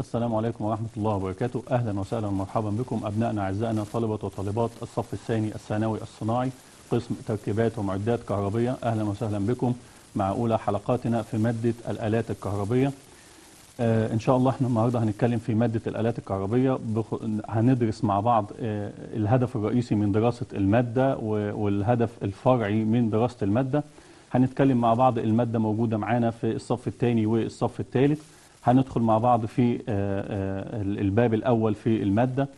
السلام عليكم ورحمة الله وبركاته أهلا وسهلا ومرحبا بكم أبنائنا أعزائنا طلبة وطالبات الصف الثاني الثانوي الصناعي قسم تركيبات ومعدات كهربية أهلا وسهلا بكم مع أولى حلقاتنا في مادة الآلات الكهربية آه إن شاء الله احنا النهاردة هنتكلم في مادة الآلات الكهربية بخ... هندرس مع بعض آه الهدف الرئيسي من دراسة المادة و... والهدف الفرعي من دراسة المادة هنتكلم مع بعض المادة موجودة معانا في الصف الثاني والصف الثالث هندخل مع بعض في آه، آه، الباب الأول في المادة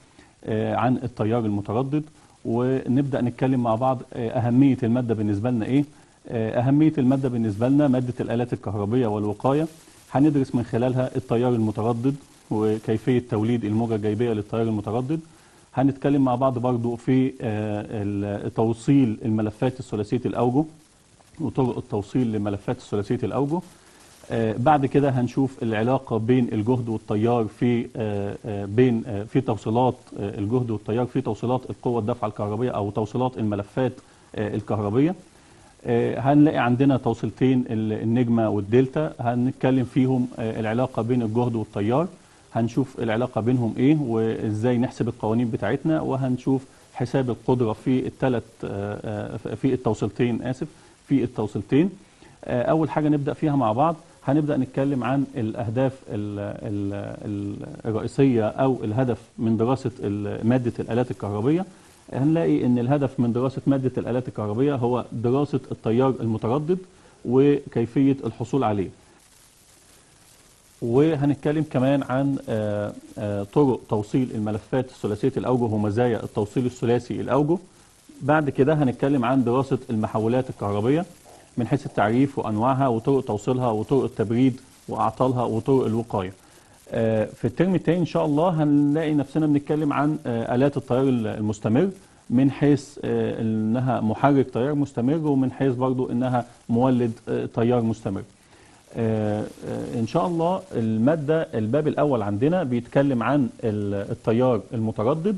آه، عن التيار المتردد ونبدأ نتكلم مع بعض أهمية المادة بالنسبة لنا إيه أهمية المادة بالنسبة لنا مادة الآلات الكهربية والوقاية هندرس من خلالها التيار المتردد وكيفية توليد الموجة الجيبية للتيار المتردد هنتكلم مع بعض برضو في توصيل الملفات الثلاثية الأوجه وطرق التوصيل لملفات الثلاثية الأوجه آه، بعد كده هنشوف العلاقة بين الجهد والتيار في آه، آه، بين في توصيلات الجهد والتيار في توصيلات القوة الدفع الكهربية أو توصيلات الملفات الكهربية هنلاقي عندنا توصيلتين النجمة والدلتا هنتكلم فيهم العلاقة بين الجهد والتيار هنشوف العلاقة بينهم إيه وإزاي نحسب القوانين بتاعتنا وهنشوف حساب القدرة في الثلاث في التوصيلتين آسف في التوصيلتين أول حاجة نبدأ فيها مع بعض هنبدأ نتكلم عن الأهداف الـ الـ الرئيسية أو الهدف من دراسة مادة الآلات الكهربية هنلاقي أن الهدف من دراسة مادة الآلات الكهربية هو دراسة التيار المتردد وكيفية الحصول عليه وهنتكلم كمان عن آه، آه، طرق توصيل الملفات ثلاثية الأوجه ومزايا التوصيل الثلاثي الأوجه بعد كده هنتكلم عن دراسة المحولات الكهربية من حيث التعريف وأنواعها وطرق توصيلها وطرق التبريد وأعطالها وطرق الوقاية آه، في الترم الثاني إن شاء الله هنلاقي نفسنا بنتكلم عن آه، آلات التيار المستمر من حيث آه، انها محرك تيار مستمر ومن حيث برضو انها مولد تيار مستمر ان شاء الله المادة الباب الاول عندنا بيتكلم عن التيار المتردد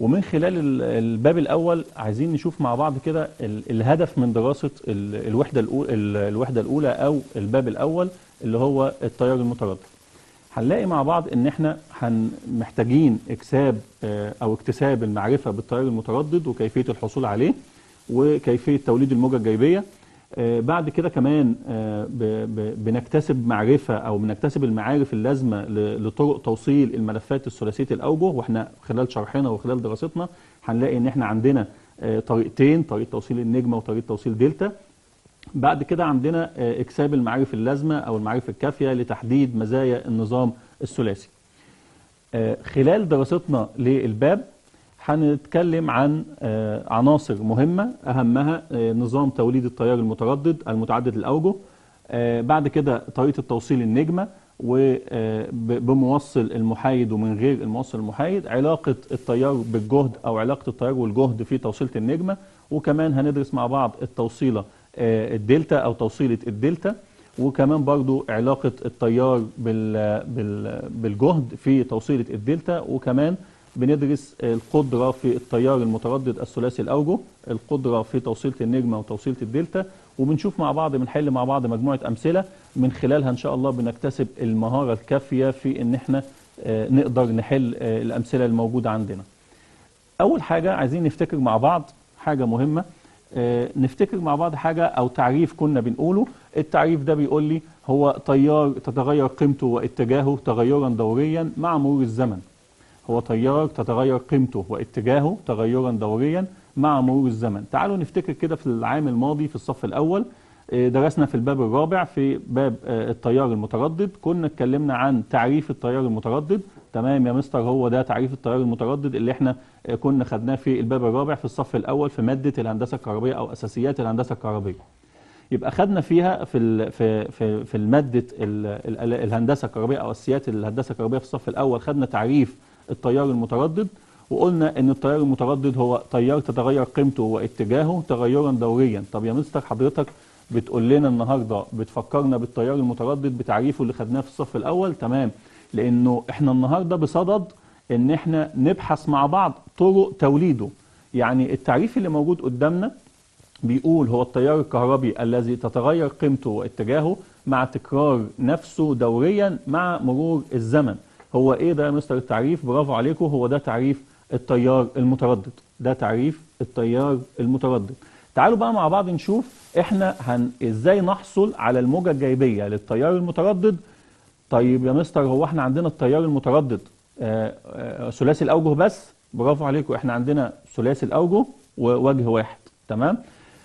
ومن خلال الباب الأول عايزين نشوف مع بعض كده الهدف من دراسة الوحدة الأولى, الوحدة الأولى أو الباب الأول اللي هو التيار المتردد هنلاقي مع بعض ان احنا محتاجين اكساب آه، او اكتساب المعرفة بالتيار المتردد وكيفية الحصول عليه وكيفية توليد الموجة الجيبيه آه، بعد كده كمان آه، بنكتسب معرفة أو بنكتسب المعارف اللازمة لطرق توصيل الملفات الثلاثية الأوجه وإحنا خلال شرحنا وخلال دراستنا هنلاقي إن إحنا عندنا آه، طريقتين طريقة توصيل النجمة وطريقة توصيل دلتا بعد كده عندنا إكساب المعارف اللازمة أو المعارف الكافية لتحديد مزايا النظام الثلاثي خلال دراستنا للباب هنتكلم عن آه، عناصر مهمة أهمها آه، نظام توليد التيار المتردد المتعدد الأوجه آه، بعد كده طريقة التوصيل النجمة وبموصل المحايد ومن غير الموصل المحايد علاقة التيار بالجهد أو علاقة التيار والجهد في توصيلة النجمة وكمان هندرس مع بعض التوصيلة الدلتا أو توصيلة الدلتا وكمان برضو علاقة التيار بالجهد في توصيلة الدلتا وكمان بندرس القدرة في التيار المتردد الثلاثي الأوجه القدرة في توصيلة النجمة وتوصيلة الدلتا وبنشوف مع بعض بنحل مع بعض مجموعة أمثلة من خلالها إن شاء الله بنكتسب المهارة الكافية في إن إحنا آه، نقدر نحل آه، الأمثلة الموجودة عندنا أول حاجة عايزين نفتكر مع بعض حاجة مهمة آه، نفتكر مع بعض حاجة أو تعريف كنا بنقوله التعريف ده بيقول لي هو تيار تتغير قيمته واتجاهه تغيرا دوريا مع مرور الزمن هو تيارك تتغير قيمته واتجاهه تغيرا دوريا مع مرور الزمن تعالوا نفتكر كده في العام الماضي في الصف الأول آه، درسنا في الباب الرابع في باب آه، التيار المتردد كنا اتكلمنا عن تعريف التيار المتردد تمام يا مستر هو ده تعريف التيار المتردد اللي احنا آه، كنا خدناه في الباب الرابع في الصف الأول في مادة الهندسة الكهربية أو أساسيات الهندسة الكهربية يبقى خدنا فيها في في في في ماده الهندسه الكهربائيه او اساسيات الهندسه الكهربائيه في الصف الاول خدنا تعريف التيار المتردد وقلنا ان التيار المتردد هو تيار تتغير قيمته واتجاهه تغيرا دوريا طب يا مستر حضرتك بتقول لنا النهارده بتفكرنا بالتيار المتردد بتعريفه اللي خدناه في الصف الاول تمام لانه احنا النهارده بصدد ان احنا نبحث مع بعض طرق توليده يعني التعريف اللي موجود قدامنا بيقول هو التيار الكهربي الذي تتغير قيمته واتجاهه مع تكرار نفسه دوريا مع مرور الزمن هو ايه ده يا مستر التعريف برافو عليكم هو ده تعريف التيار المتردد ده تعريف التيار المتردد تعالوا بقى مع بعض نشوف احنا هن ازاي نحصل على الموجه الجايبيه للتيار المتردد طيب يا مستر هو احنا عندنا التيار المتردد آه، آه، ثلاثي الاوجه بس برافو عليكم احنا عندنا ثلاثي الاوجه ووجه واحد تمام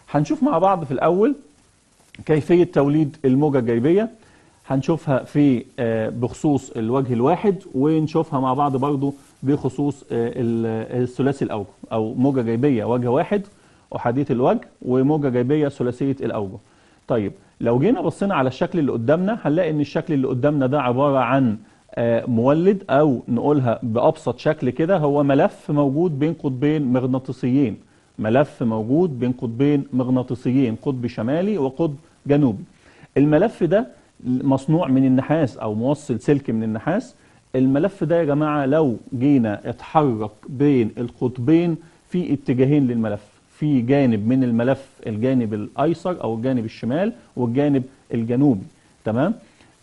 هنشوف مع بعض في الاول كيفيه توليد الموجه الجايبيه هنشوفها في آه، بخصوص الوجه الواحد ونشوفها مع بعض برضو بخصوص آه، الثلاثي الاوجه او موجه جيبيه وجه واحد احاديه الوجه وموجه جيبيه ثلاثيه الاوجه طيب لو جينا بصينا على الشكل اللي قدامنا هنلاقي ان الشكل اللي قدامنا ده عباره عن آه، مولد او نقولها بابسط شكل كده هو ملف موجود بين قطبين مغناطيسيين ملف موجود بين قطبين مغناطيسيين قطب شمالي وقطب جنوبي الملف ده مصنوع من النحاس او موصل سلك من النحاس الملف ده يا جماعه لو جينا اتحرك بين القطبين في اتجاهين للملف في جانب من الملف الجانب الايسر او الجانب الشمال والجانب الجنوبي تمام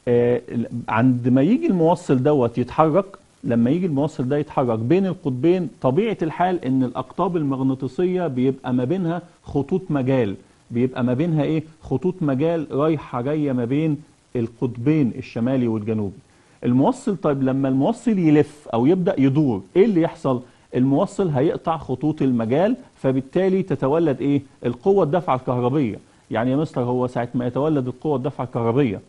آه عند ما يجي الموصل دوت يتحرك لما يجي الموصل ده يتحرك بين القطبين طبيعه الحال ان الاقطاب المغناطيسيه بيبقى ما بينها خطوط مجال بيبقى ما بينها ايه خطوط مجال رايحه جايه ما بين القطبين الشمالي والجنوبي الموصل طيب لما الموصل يلف او يبدا يدور ايه اللي يحصل الموصل هيقطع خطوط المجال فبالتالي تتولد ايه القوه الدفعه الكهربيه يعني يا مستر هو ساعه ما يتولد القوه الدفعه الكهربيه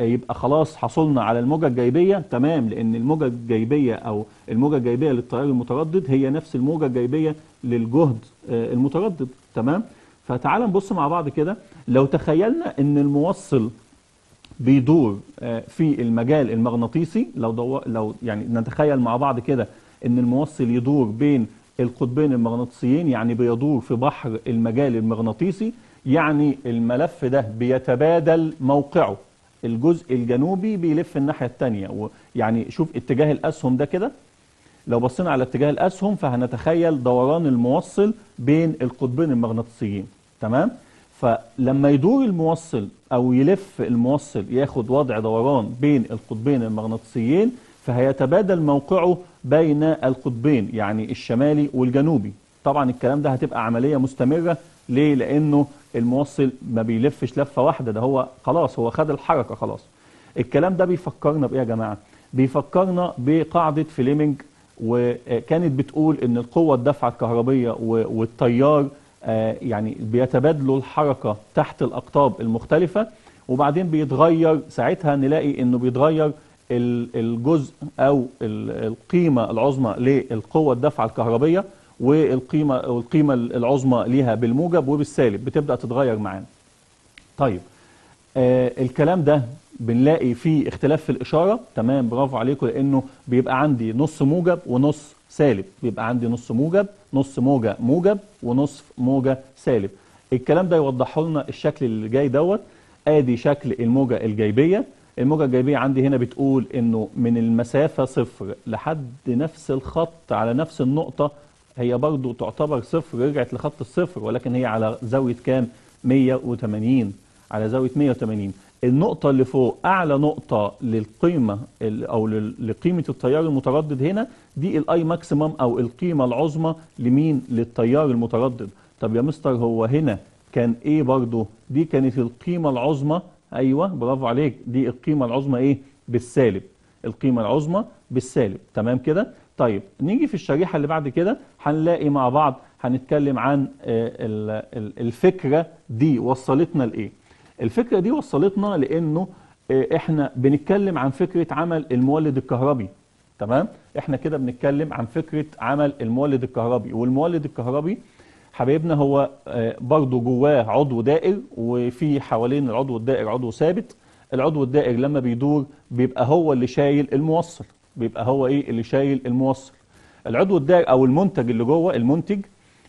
آه، يبقى خلاص حصلنا على الموجه الجايبيه تمام لان الموجه الجايبيه او الموجه الجايبيه للتيار المتردد هي نفس الموجه الجايبيه للجهد آه، المتردد تمام فتعال نبص مع بعض كده لو تخيلنا ان الموصل بيدور آه، في المجال المغناطيسي لو دو... لو يعني نتخيل مع بعض كده ان الموصل يدور بين القطبين المغناطيسيين يعني بيدور في بحر المجال المغناطيسي يعني الملف ده بيتبادل موقعه الجزء الجنوبي بيلف الناحية الثانيه ويعني شوف اتجاه الأسهم ده كده لو بصينا على اتجاه الأسهم فهنتخيل دوران الموصل بين القطبين المغناطيسيين تمام فلما يدور الموصل أو يلف الموصل ياخد وضع دوران بين القطبين المغناطيسيين فهيتبادل موقعه بين القطبين يعني الشمالي والجنوبي طبعا الكلام ده هتبقى عملية مستمرة ليه؟ لأنه الموصل ما بيلفش لفة واحدة ده هو خلاص هو خد الحركة خلاص الكلام ده بيفكرنا بإيه يا جماعة؟ بيفكرنا بقاعدة فليمنج وكانت بتقول ان القوة الدفعه الكهربية والتيار آه، يعني بيتبادلوا الحركة تحت الأقطاب المختلفة وبعدين بيتغير ساعتها نلاقي انه بيتغير الجزء او القيمة العظمى للقوة الدفعة الكهربية والقيمة والقيمة العظمى ليها بالموجب وبالسالب بتبدأ تتغير معانا. طيب آه الكلام ده بنلاقي فيه اختلاف في الإشارة تمام برافو عليكم لأنه بيبقى عندي نص موجب ونص سالب بيبقى عندي نص موجب نص موجة موجب ونصف موجة سالب الكلام ده يوضح لنا الشكل اللي جاي دوت ادي شكل الموجة الجايبية الموجة الجايبية عندي هنا بتقول انه من المسافة صفر لحد نفس الخط على نفس النقطة هي برضو تعتبر صفر رجعت لخط الصفر ولكن هي على زاوية كام 180 على زاوية 180 النقطة اللي فوق أعلى نقطة للقيمة أو لقيمة التيار المتردد هنا دي الأي ماكسيمم أو القيمة العظمى لمين؟ للتيار المتردد. طب يا مستر هو هنا كان إيه برضه؟ دي كانت القيمة العظمى أيوه برافو عليك دي القيمة العظمى إيه؟ بالسالب. القيمة العظمى بالسالب تمام كده؟ طيب نيجي في الشريحة اللي بعد كده هنلاقي مع بعض هنتكلم عن آه، الفكرة دي وصلتنا لإيه؟ الفكرة دي وصلتنا لأنه آه، احنا بنتكلم عن فكرة عمل المولد الكهربي تمام احنا كده بنتكلم عن فكرة عمل المولد الكهربي والمولد الكهربي حبايبنا هو آه، برضه جواه عضو دائر وفي حوالين العضو الدائر عضو ثابت العضو الدائر لما بيدور بيبقى هو اللي شايل الموصل بيبقى هو ايه اللي شايل الموصل العضو الدائر او المنتج اللي جوه المنتج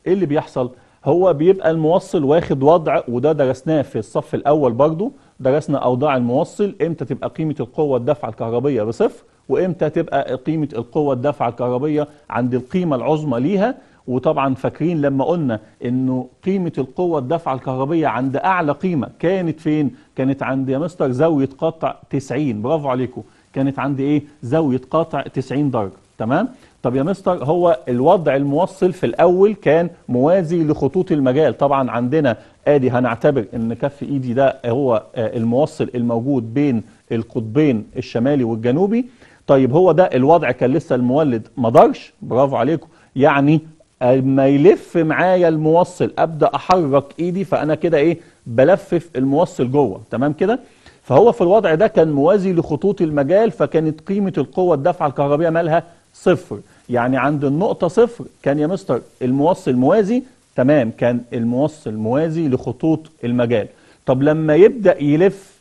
ايه اللي بيحصل هو بيبقى الموصل واخد وضع وده درسناه في الصف الاول برضو درسنا اوضاع الموصل امتى تبقى قيمه القوه الدفعه الكهربيه بصفر وامتى تبقى قيمه القوه الدفعه الكهربيه عند القيمه العظمى ليها وطبعا فاكرين لما قلنا انه قيمه القوه الدفعه الكهربيه عند اعلى قيمه كانت فين كانت عند يا مستر زاويه قطع 90 برافو عليكم كانت عند ايه زاويه قطع 90 درجه تمام طب يا مستر هو الوضع الموصل في الاول كان موازي لخطوط المجال طبعا عندنا ادي هنعتبر ان كف ايدي ده هو آه، الموصل الموجود بين القطبين الشمالي والجنوبي طيب هو ده الوضع كان لسه المولد ما ضرش برافو عليكم يعني اما يلف معايا الموصل ابدا احرك ايدي فانا كده ايه بلفف الموصل جوه تمام كده فهو في الوضع ده كان موازي لخطوط المجال فكانت قيمه القوه الدافعه الكهربيه مالها صفر يعني عند النقطة صفر كان يا مستر الموصل موازي تمام كان الموصل موازي لخطوط المجال طب لما يبدأ يلف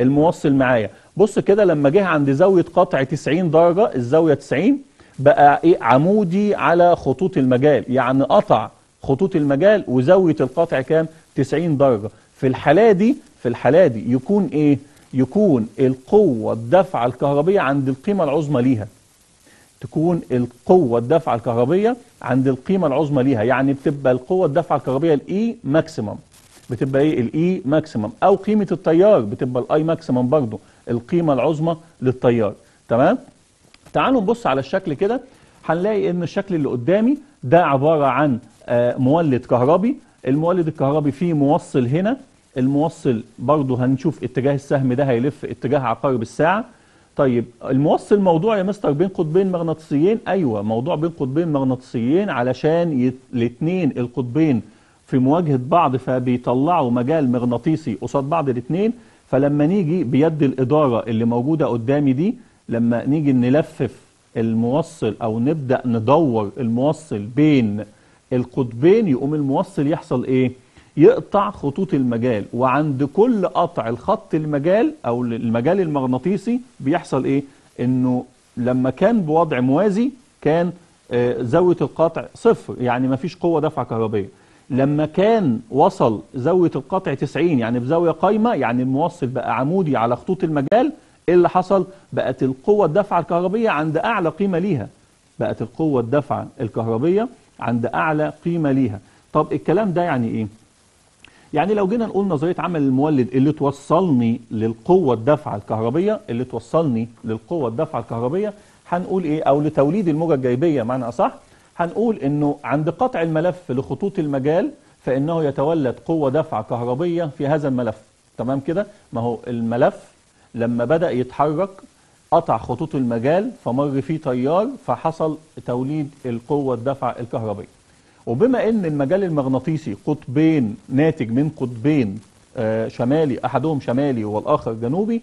الموصل معايا بص كده لما جه عند زاوية قطع 90 درجة الزاوية 90 بقى ايه عمودي على خطوط المجال يعني قطع خطوط المجال وزاوية القطع كام 90 درجة في الحالة دي في الحالة دي يكون ايه يكون القوة الدفع الكهربية عند القيمة العظمى ليها تكون القوة الدفعة الكهربية عند القيمة العظمى ليها يعني بتبقى القوة الدفعة الكهربية الاي ماكسيمم e بتبقى ايه الاي ماكسيمم e او قيمة التيار بتبقى الاي ماكسيمم برضه القيمة العظمى للتيار تمام تعالوا نبص على الشكل كده هنلاقي ان الشكل اللي قدامي ده عبارة عن آه، مولد كهربي المولد الكهربي فيه موصل هنا الموصل برضه هنشوف اتجاه السهم ده هيلف اتجاه عقارب الساعة طيب الموصل موضوع يا مستر بين قطبين مغناطيسيين ايوه موضوع بين قطبين مغناطيسيين علشان يت... الاثنين القطبين في مواجهه بعض فبيطلعوا مجال مغناطيسي قصاد بعض الاثنين فلما نيجي بيد الاداره اللي موجوده قدامي دي لما نيجي نلفف الموصل او نبدا ندور الموصل بين القطبين يقوم الموصل يحصل ايه؟ يقطع خطوط المجال وعند كل قطع الخط المجال او المجال المغناطيسي بيحصل ايه انه لما كان بوضع موازي كان آه، زاويه القطع صفر يعني ما فيش قوه دفع كهربيه لما كان وصل زاويه القطع 90 يعني بزاويه قايمه يعني الموصل بقى عمودي على خطوط المجال ايه اللي حصل بقت القوه الدفع الكهربيه عند اعلى قيمه ليها بقت القوه الدفع الكهربيه عند اعلى قيمه ليها طب الكلام ده يعني ايه يعني لو جينا نقول نظريه عمل المولد اللي توصلني للقوه الدافعه الكهربيه اللي توصلني للقوه الدافعه الكهربيه هنقول ايه او لتوليد الموجه الجايبيه معنى اصح هنقول انه عند قطع الملف لخطوط المجال فانه يتولد قوه دافعه كهربيه في هذا الملف تمام كده ما هو الملف لما بدا يتحرك قطع خطوط المجال فمر فيه تيار فحصل توليد القوه الدافعه الكهربيه وبما ان المجال المغناطيسي قطبين ناتج من قطبين آه، شمالي احدهم شمالي والاخر جنوبي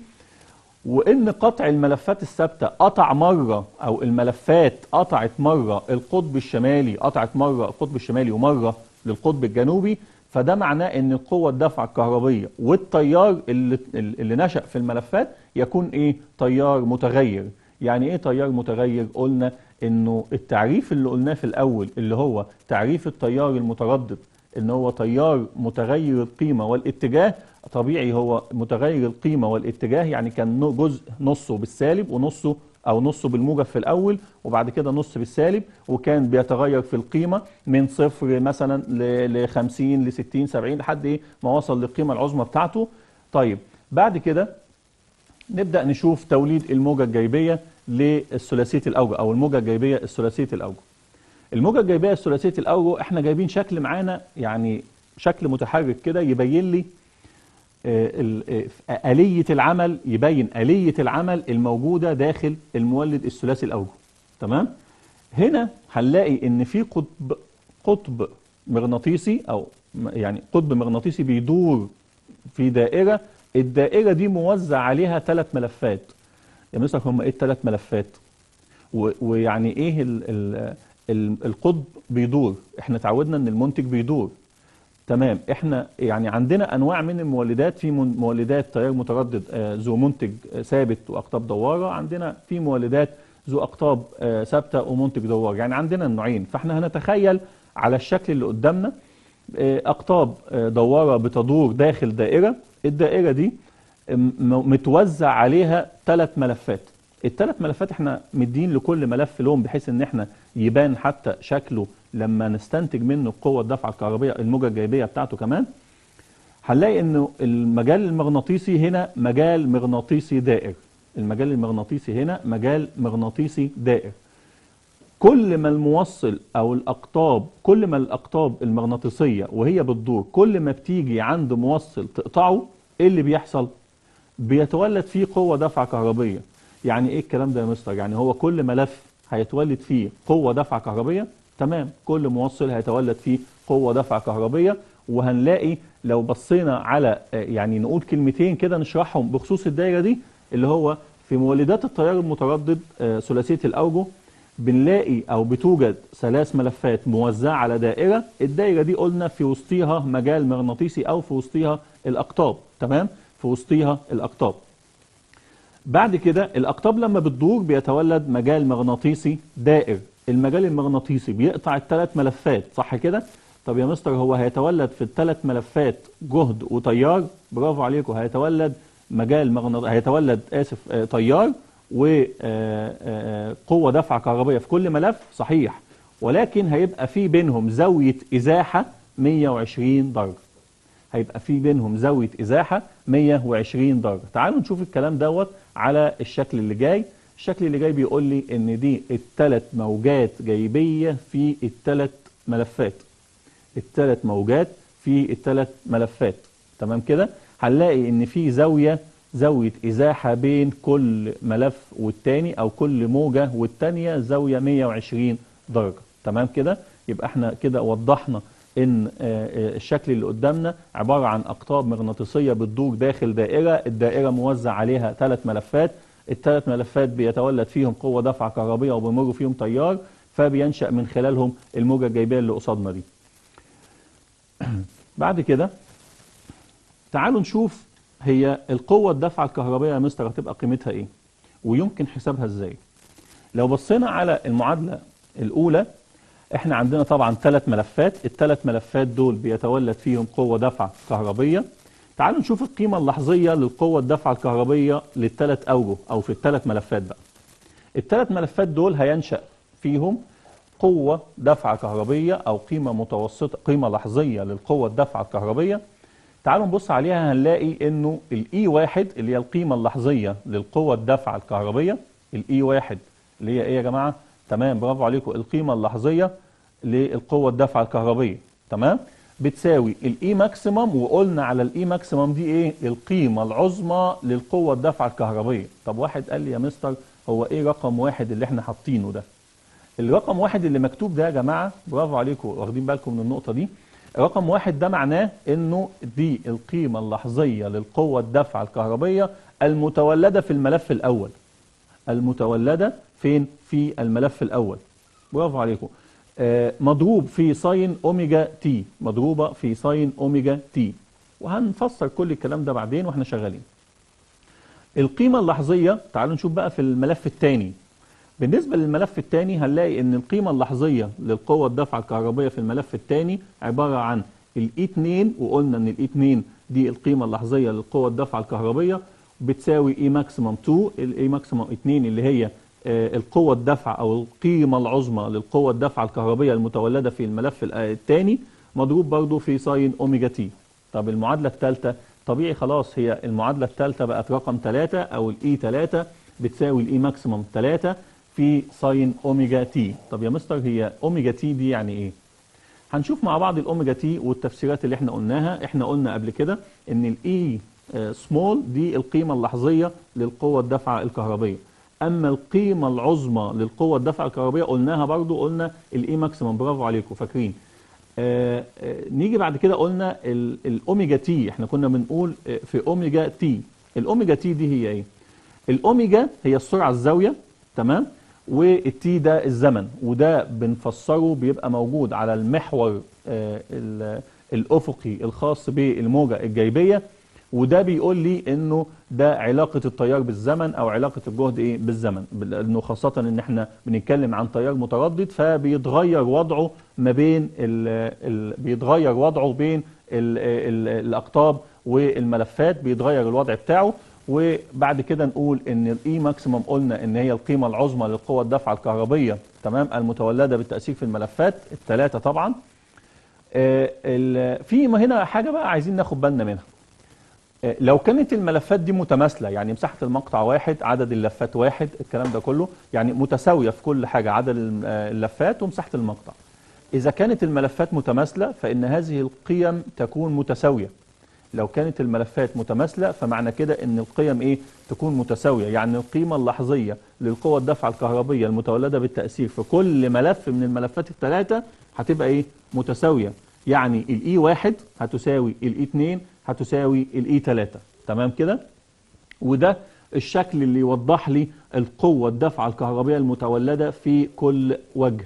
وان قطع الملفات الثابته قطع مره او الملفات قطعت مره القطب الشمالي قطعت مره القطب الشمالي ومره للقطب الجنوبي فده معناه ان القوه الدفع الكهربيه والتيار اللي, اللي نشا في الملفات يكون ايه تيار متغير يعني ايه تيار متغير قلنا انه التعريف اللي قلناه في الاول اللي هو تعريف التيار المتردد ان هو تيار متغير القيمه والاتجاه طبيعي هو متغير القيمه والاتجاه يعني كان جزء نصه بالسالب ونصه او نصه بالموجب في الاول وبعد كده نص بالسالب وكان بيتغير في القيمه من صفر مثلا ل 50 ل 60 70 لحد ايه ما وصل للقيمه العظمى بتاعته طيب بعد كده نبدا نشوف توليد الموجه الجايبيه للثلاثيه الاوجه او الموجه الجايبيه الثلاثيه الاوجه الموجه الجايبيه الثلاثيه الاوجه احنا جايبين شكل معانا يعني شكل متحرك كده يبين لي آه، آه، آلية العمل يبين آلية العمل الموجودة داخل المولد الثلاثي الأوجه تمام هنا هنلاقي ان في قطب قطب مغناطيسي او يعني قطب مغناطيسي بيدور في دائرة الدائرة دي موزع عليها ثلاث ملفات يا يعني مستر هم ايه الثلاث ملفات ويعني ايه الـ الـ الـ القطب بيدور احنا اتعودنا ان المنتج بيدور تمام احنا يعني عندنا انواع من المولدات في مولدات تيار متردد آه، ذو منتج ثابت واقطاب دواره عندنا في مولدات ذو اقطاب آه، ثابته ومنتج دوار يعني عندنا النوعين فاحنا هنتخيل على الشكل اللي قدامنا آه، اقطاب دواره بتدور داخل دائره الدائره دي متوزع عليها ثلاث ملفات الثلاث ملفات احنا مدين لكل ملف لون بحيث ان احنا يبان حتى شكله لما نستنتج منه قوه الدفعه الكهربيه الموجه الجايبيه بتاعته كمان هنلاقي انه المجال المغناطيسي هنا مجال مغناطيسي دائر المجال المغناطيسي هنا مجال مغناطيسي دائر كل ما الموصل او الاقطاب كل ما الاقطاب المغناطيسيه وهي بتدور كل ما بتيجي عند موصل تقطعه ايه اللي بيحصل بيتولد فيه قوة دفعة كهربية يعني ايه الكلام ده يا مستر يعني هو كل ملف هيتولد فيه قوة دفعة كهربية تمام كل موصل هيتولد فيه قوة دفعة كهربية وهنلاقي لو بصينا على آه، يعني نقول كلمتين كده نشرحهم بخصوص الدايرة دي اللي هو في مولدات التيار المتردد آه، ثلاثية الأوجه بنلاقي أو بتوجد ثلاث ملفات موزعة على دائرة الدائرة دي قلنا في وسطيها مجال مغناطيسي أو في وسطيها الأقطاب تمام؟ في وسطيها الأقطاب بعد كده الأقطاب لما بتدور بيتولد مجال مغناطيسي دائر المجال المغناطيسي بيقطع الثلاث ملفات صح كده؟ طب يا مستر هو هيتولد في الثلاث ملفات جهد وتيار برافو عليكم هيتولد مجال مغناطيسي هيتولد آسف آه، تيار وقوة آه، آه، دفع كهربية في كل ملف صحيح ولكن هيبقى في بينهم زاوية إزاحة 120 درجة هيبقى في بينهم زاوية إزاحة 120 درجة تعالوا نشوف الكلام دوت على الشكل اللي جاي الشكل اللي جاي بيقول لي ان دي الثلاث موجات جايبية في الثلاث ملفات الثلاث موجات في الثلاث ملفات تمام كده هنلاقي ان في زاوية زاوية إزاحة بين كل ملف والتاني أو كل موجة والتانية زاوية 120 درجة تمام كده يبقى احنا كده وضحنا ان آه، آه، الشكل اللي قدامنا عباره عن اقطاب مغناطيسيه بتدور داخل دائره الدائره موزع عليها ثلاث ملفات الثلاث ملفات بيتولد فيهم قوه دفعه كهربيه وبيمر فيهم تيار فبينشا من خلالهم الموجه الجايبيه اللي قصادنا دي بعد كده تعالوا نشوف هي القوه الدفعه الكهربيه يا مستر هتبقى قيمتها ايه ويمكن حسابها ازاي لو بصينا على المعادله الاولى احنا عندنا طبعا ثلاث ملفات الثلاث ملفات دول بيتولد فيهم قوة دفع كهربية تعالوا نشوف القيمة اللحظية للقوة الدفع الكهربية للثلاث أوجه أو في الثلاث ملفات بقى الثلاث ملفات دول هينشأ فيهم قوة دفع كهربية أو قيمة متوسطة قيمة لحظية للقوة الدفع الكهربية تعالوا نبص عليها هنلاقي انه الاي e واحد اللي هي القيمة اللحظية للقوة الدفع الكهربية الاي e واحد اللي هي ايه يا جماعة؟ تمام برافو عليكم القيمة اللحظية للقوه الدفعه الكهربيه تمام بتساوي الاي ماكسيمم وقلنا على الاي ماكسيمم دي ايه القيمه العظمى للقوه الدفعه الكهربيه طب واحد قال لي يا مستر هو ايه رقم واحد اللي احنا حاطينه ده الرقم واحد اللي مكتوب ده يا جماعه برافو عليكم واخدين بالكم من النقطه دي رقم واحد ده معناه انه دي القيمه اللحظيه للقوه الدفعه الكهربيه المتولده في الملف الاول المتولده فين في الملف الاول برافو عليكم آه، مضروب في ساين اوميجا تي مضروبه في ساين اوميجا تي وهنفسر كل الكلام ده بعدين واحنا شغالين القيمه اللحظيه تعالوا نشوف بقى في الملف الثاني بالنسبه للملف الثاني هنلاقي ان القيمه اللحظيه للقوه الدفع الكهربيه في الملف الثاني عباره عن الاي 2 e وقلنا ان الاي 2 e دي القيمه اللحظيه للقوه الدفع الكهربيه بتساوي اي ماكسيمم 2 الاي ماكسيمم 2 اللي هي آه، القوة الدفع أو القيمة العظمى للقوة الدفع الكهربية المتولدة في الملف الثاني مضروب برضو في ساين أوميجا تي طب المعادلة الثالثة طبيعي خلاص هي المعادلة الثالثة بقت رقم 3 أو الإي e 3 بتساوي الإي ماكسيموم 3 في ساين أوميجا تي طب يا مستر هي أوميجا تي دي يعني إيه؟ هنشوف مع بعض الأوميجا تي والتفسيرات اللي احنا قلناها احنا قلنا قبل كده إن الإي e، آه، سمول دي القيمة اللحظية للقوة الدفعة الكهربية اما القيمه العظمى للقوه الدفع الكهربائيه قلناها برضو قلنا الاي ماكسيمم برافو عليكم فاكرين آآ آه، آآ آه، نيجي بعد كده قلنا الاوميجا تي احنا كنا بنقول آه، في اوميجا تي الاوميجا تي دي هي ايه الاوميجا هي السرعه الزاويه تمام والتي ده الزمن وده بنفسره بيبقى موجود على المحور الافقي الخاص بالموجه الجايبيه وده بيقول لي انه ده علاقه التيار بالزمن او علاقه الجهد ايه بالزمن لانه خاصه ان احنا بنتكلم عن تيار متردد فبيتغير وضعه ما بين الـ الـ بيتغير وضعه بين الـ الـ الاقطاب والملفات بيتغير الوضع بتاعه وبعد كده نقول ان الاي ماكسيمم قلنا ان هي القيمه العظمى للقوه الدفعه الكهربيه تمام المتولده بالتاثير في الملفات الثلاثه طبعا آه، في هنا حاجه بقى عايزين ناخد بالنا منها لو كانت الملفات دي متماثله يعني مساحه المقطع واحد عدد اللفات واحد الكلام ده كله يعني متساويه في كل حاجه عدد آه، اللفات ومساحه المقطع اذا كانت الملفات متماثله فان هذه القيم تكون متساويه لو كانت الملفات متماثله فمعنى كده ان القيم ايه تكون متساويه يعني القيمه اللحظيه للقوى الدفع الكهربيه المتولده بالتاثير في كل ملف من الملفات الثلاثه هتبقى ايه متساويه يعني الاي e واحد هتساوي الاي e 2 هتساوي الاي e 3 تمام كده وده الشكل اللي يوضح لي القوة الدفعة الكهربية المتولدة في كل وجه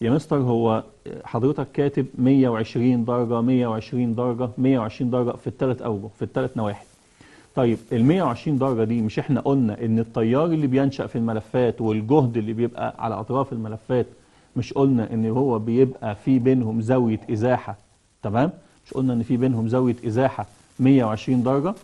يا مستر هو حضرتك كاتب 120 درجة 120 درجة 120 درجة في الثلاث أوجه في الثلاث نواحي طيب ال 120 درجة دي مش احنا قلنا ان التيار اللي بينشأ في الملفات والجهد اللي بيبقى على أطراف الملفات مش قلنا ان هو بيبقى في بينهم زاوية إزاحة تمام؟ مش قلنا ان في بينهم زاويه ازاحه 120 درجه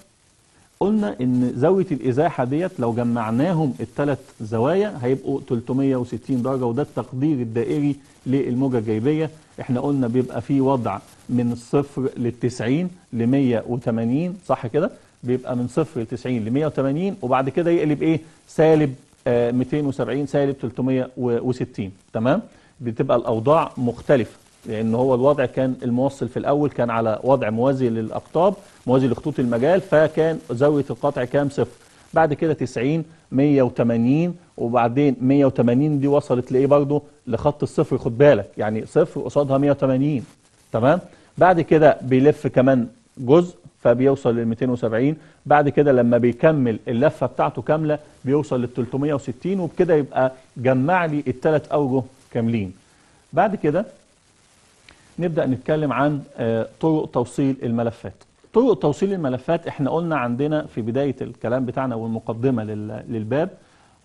قلنا ان زاويه الازاحه ديت لو جمعناهم الثلاث زوايا هيبقوا 360 درجه وده التقدير الدائري للموجه الجاذبيه احنا قلنا بيبقى في وضع من الصفر لل90 ل 180 صح كده بيبقى من صفر ل90 ل 180 وبعد كده يقلب ايه سالب آه 270 سالب 360 تمام بتبقى الاوضاع مختلفه لان هو الوضع كان الموصل في الاول كان على وضع موازي للاقطاب موازي لخطوط المجال فكان زاويه القطع كام صفر بعد كده 90 180 وبعدين 180 دي وصلت لايه برضه لخط الصفر خد بالك يعني صفر قصادها 180 تمام بعد كده بيلف كمان جزء فبيوصل لل 270 بعد كده لما بيكمل اللفه بتاعته كامله بيوصل لل 360 وبكده يبقى جمع لي الثلاث اوجه كاملين بعد كده نبدأ نتكلم عن آه، طرق توصيل الملفات طرق توصيل الملفات احنا قلنا عندنا في بداية الكلام بتاعنا والمقدمة للباب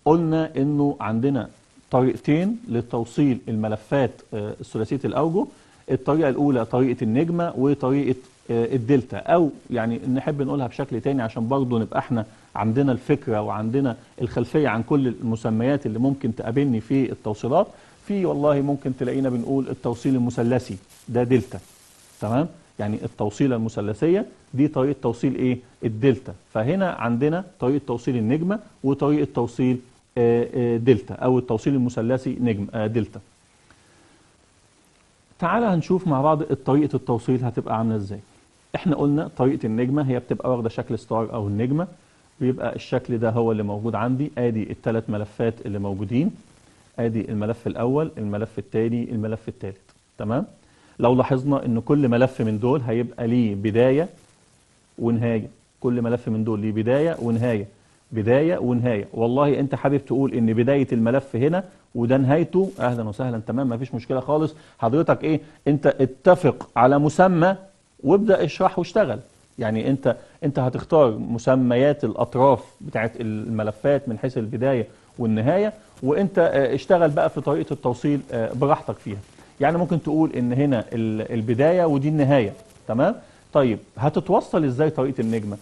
قلنا انه عندنا طريقتين لتوصيل الملفات آه، ثلاثية الأوجه الطريقة الأولى طريقة النجمة وطريقة آه، الدلتا أو يعني نحب نقولها بشكل تاني عشان برضه نبقى احنا عندنا الفكرة وعندنا الخلفية عن كل المسميات اللي ممكن تقابلني في التوصيلات في والله ممكن تلاقينا بنقول التوصيل المثلثي ده دلتا تمام يعني التوصيله المثلثيه دي طريقه توصيل ايه الدلتا فهنا عندنا طريقه توصيل النجمه وطريقه توصيل آه، آه، دلتا او التوصيل المثلثي نجم آه، دلتا تعالى هنشوف مع بعض طريقه التوصيل هتبقى عامله ازاي احنا قلنا طريقه النجمه هي بتبقى واخده شكل ستار او النجمه بيبقى الشكل ده هو اللي موجود عندي ادي الثلاث ملفات اللي موجودين ادي الملف الاول الملف الثاني الملف الثالث تمام لو لاحظنا ان كل ملف من دول هيبقى ليه بدايه ونهايه كل ملف من دول ليه بدايه ونهايه بدايه ونهايه والله انت حابب تقول ان بدايه الملف هنا وده نهايته اهلا وسهلا تمام مفيش مشكله خالص حضرتك ايه انت اتفق على مسمى وابدا اشرح واشتغل يعني انت انت هتختار مسميات الاطراف بتاعت الملفات من حيث البدايه والنهايه وانت آه، اشتغل بقى في طريقه التوصيل آه، براحتك فيها يعني ممكن تقول ان هنا البدايه ودي النهايه تمام طيب هتتوصل ازاي طريقه النجمه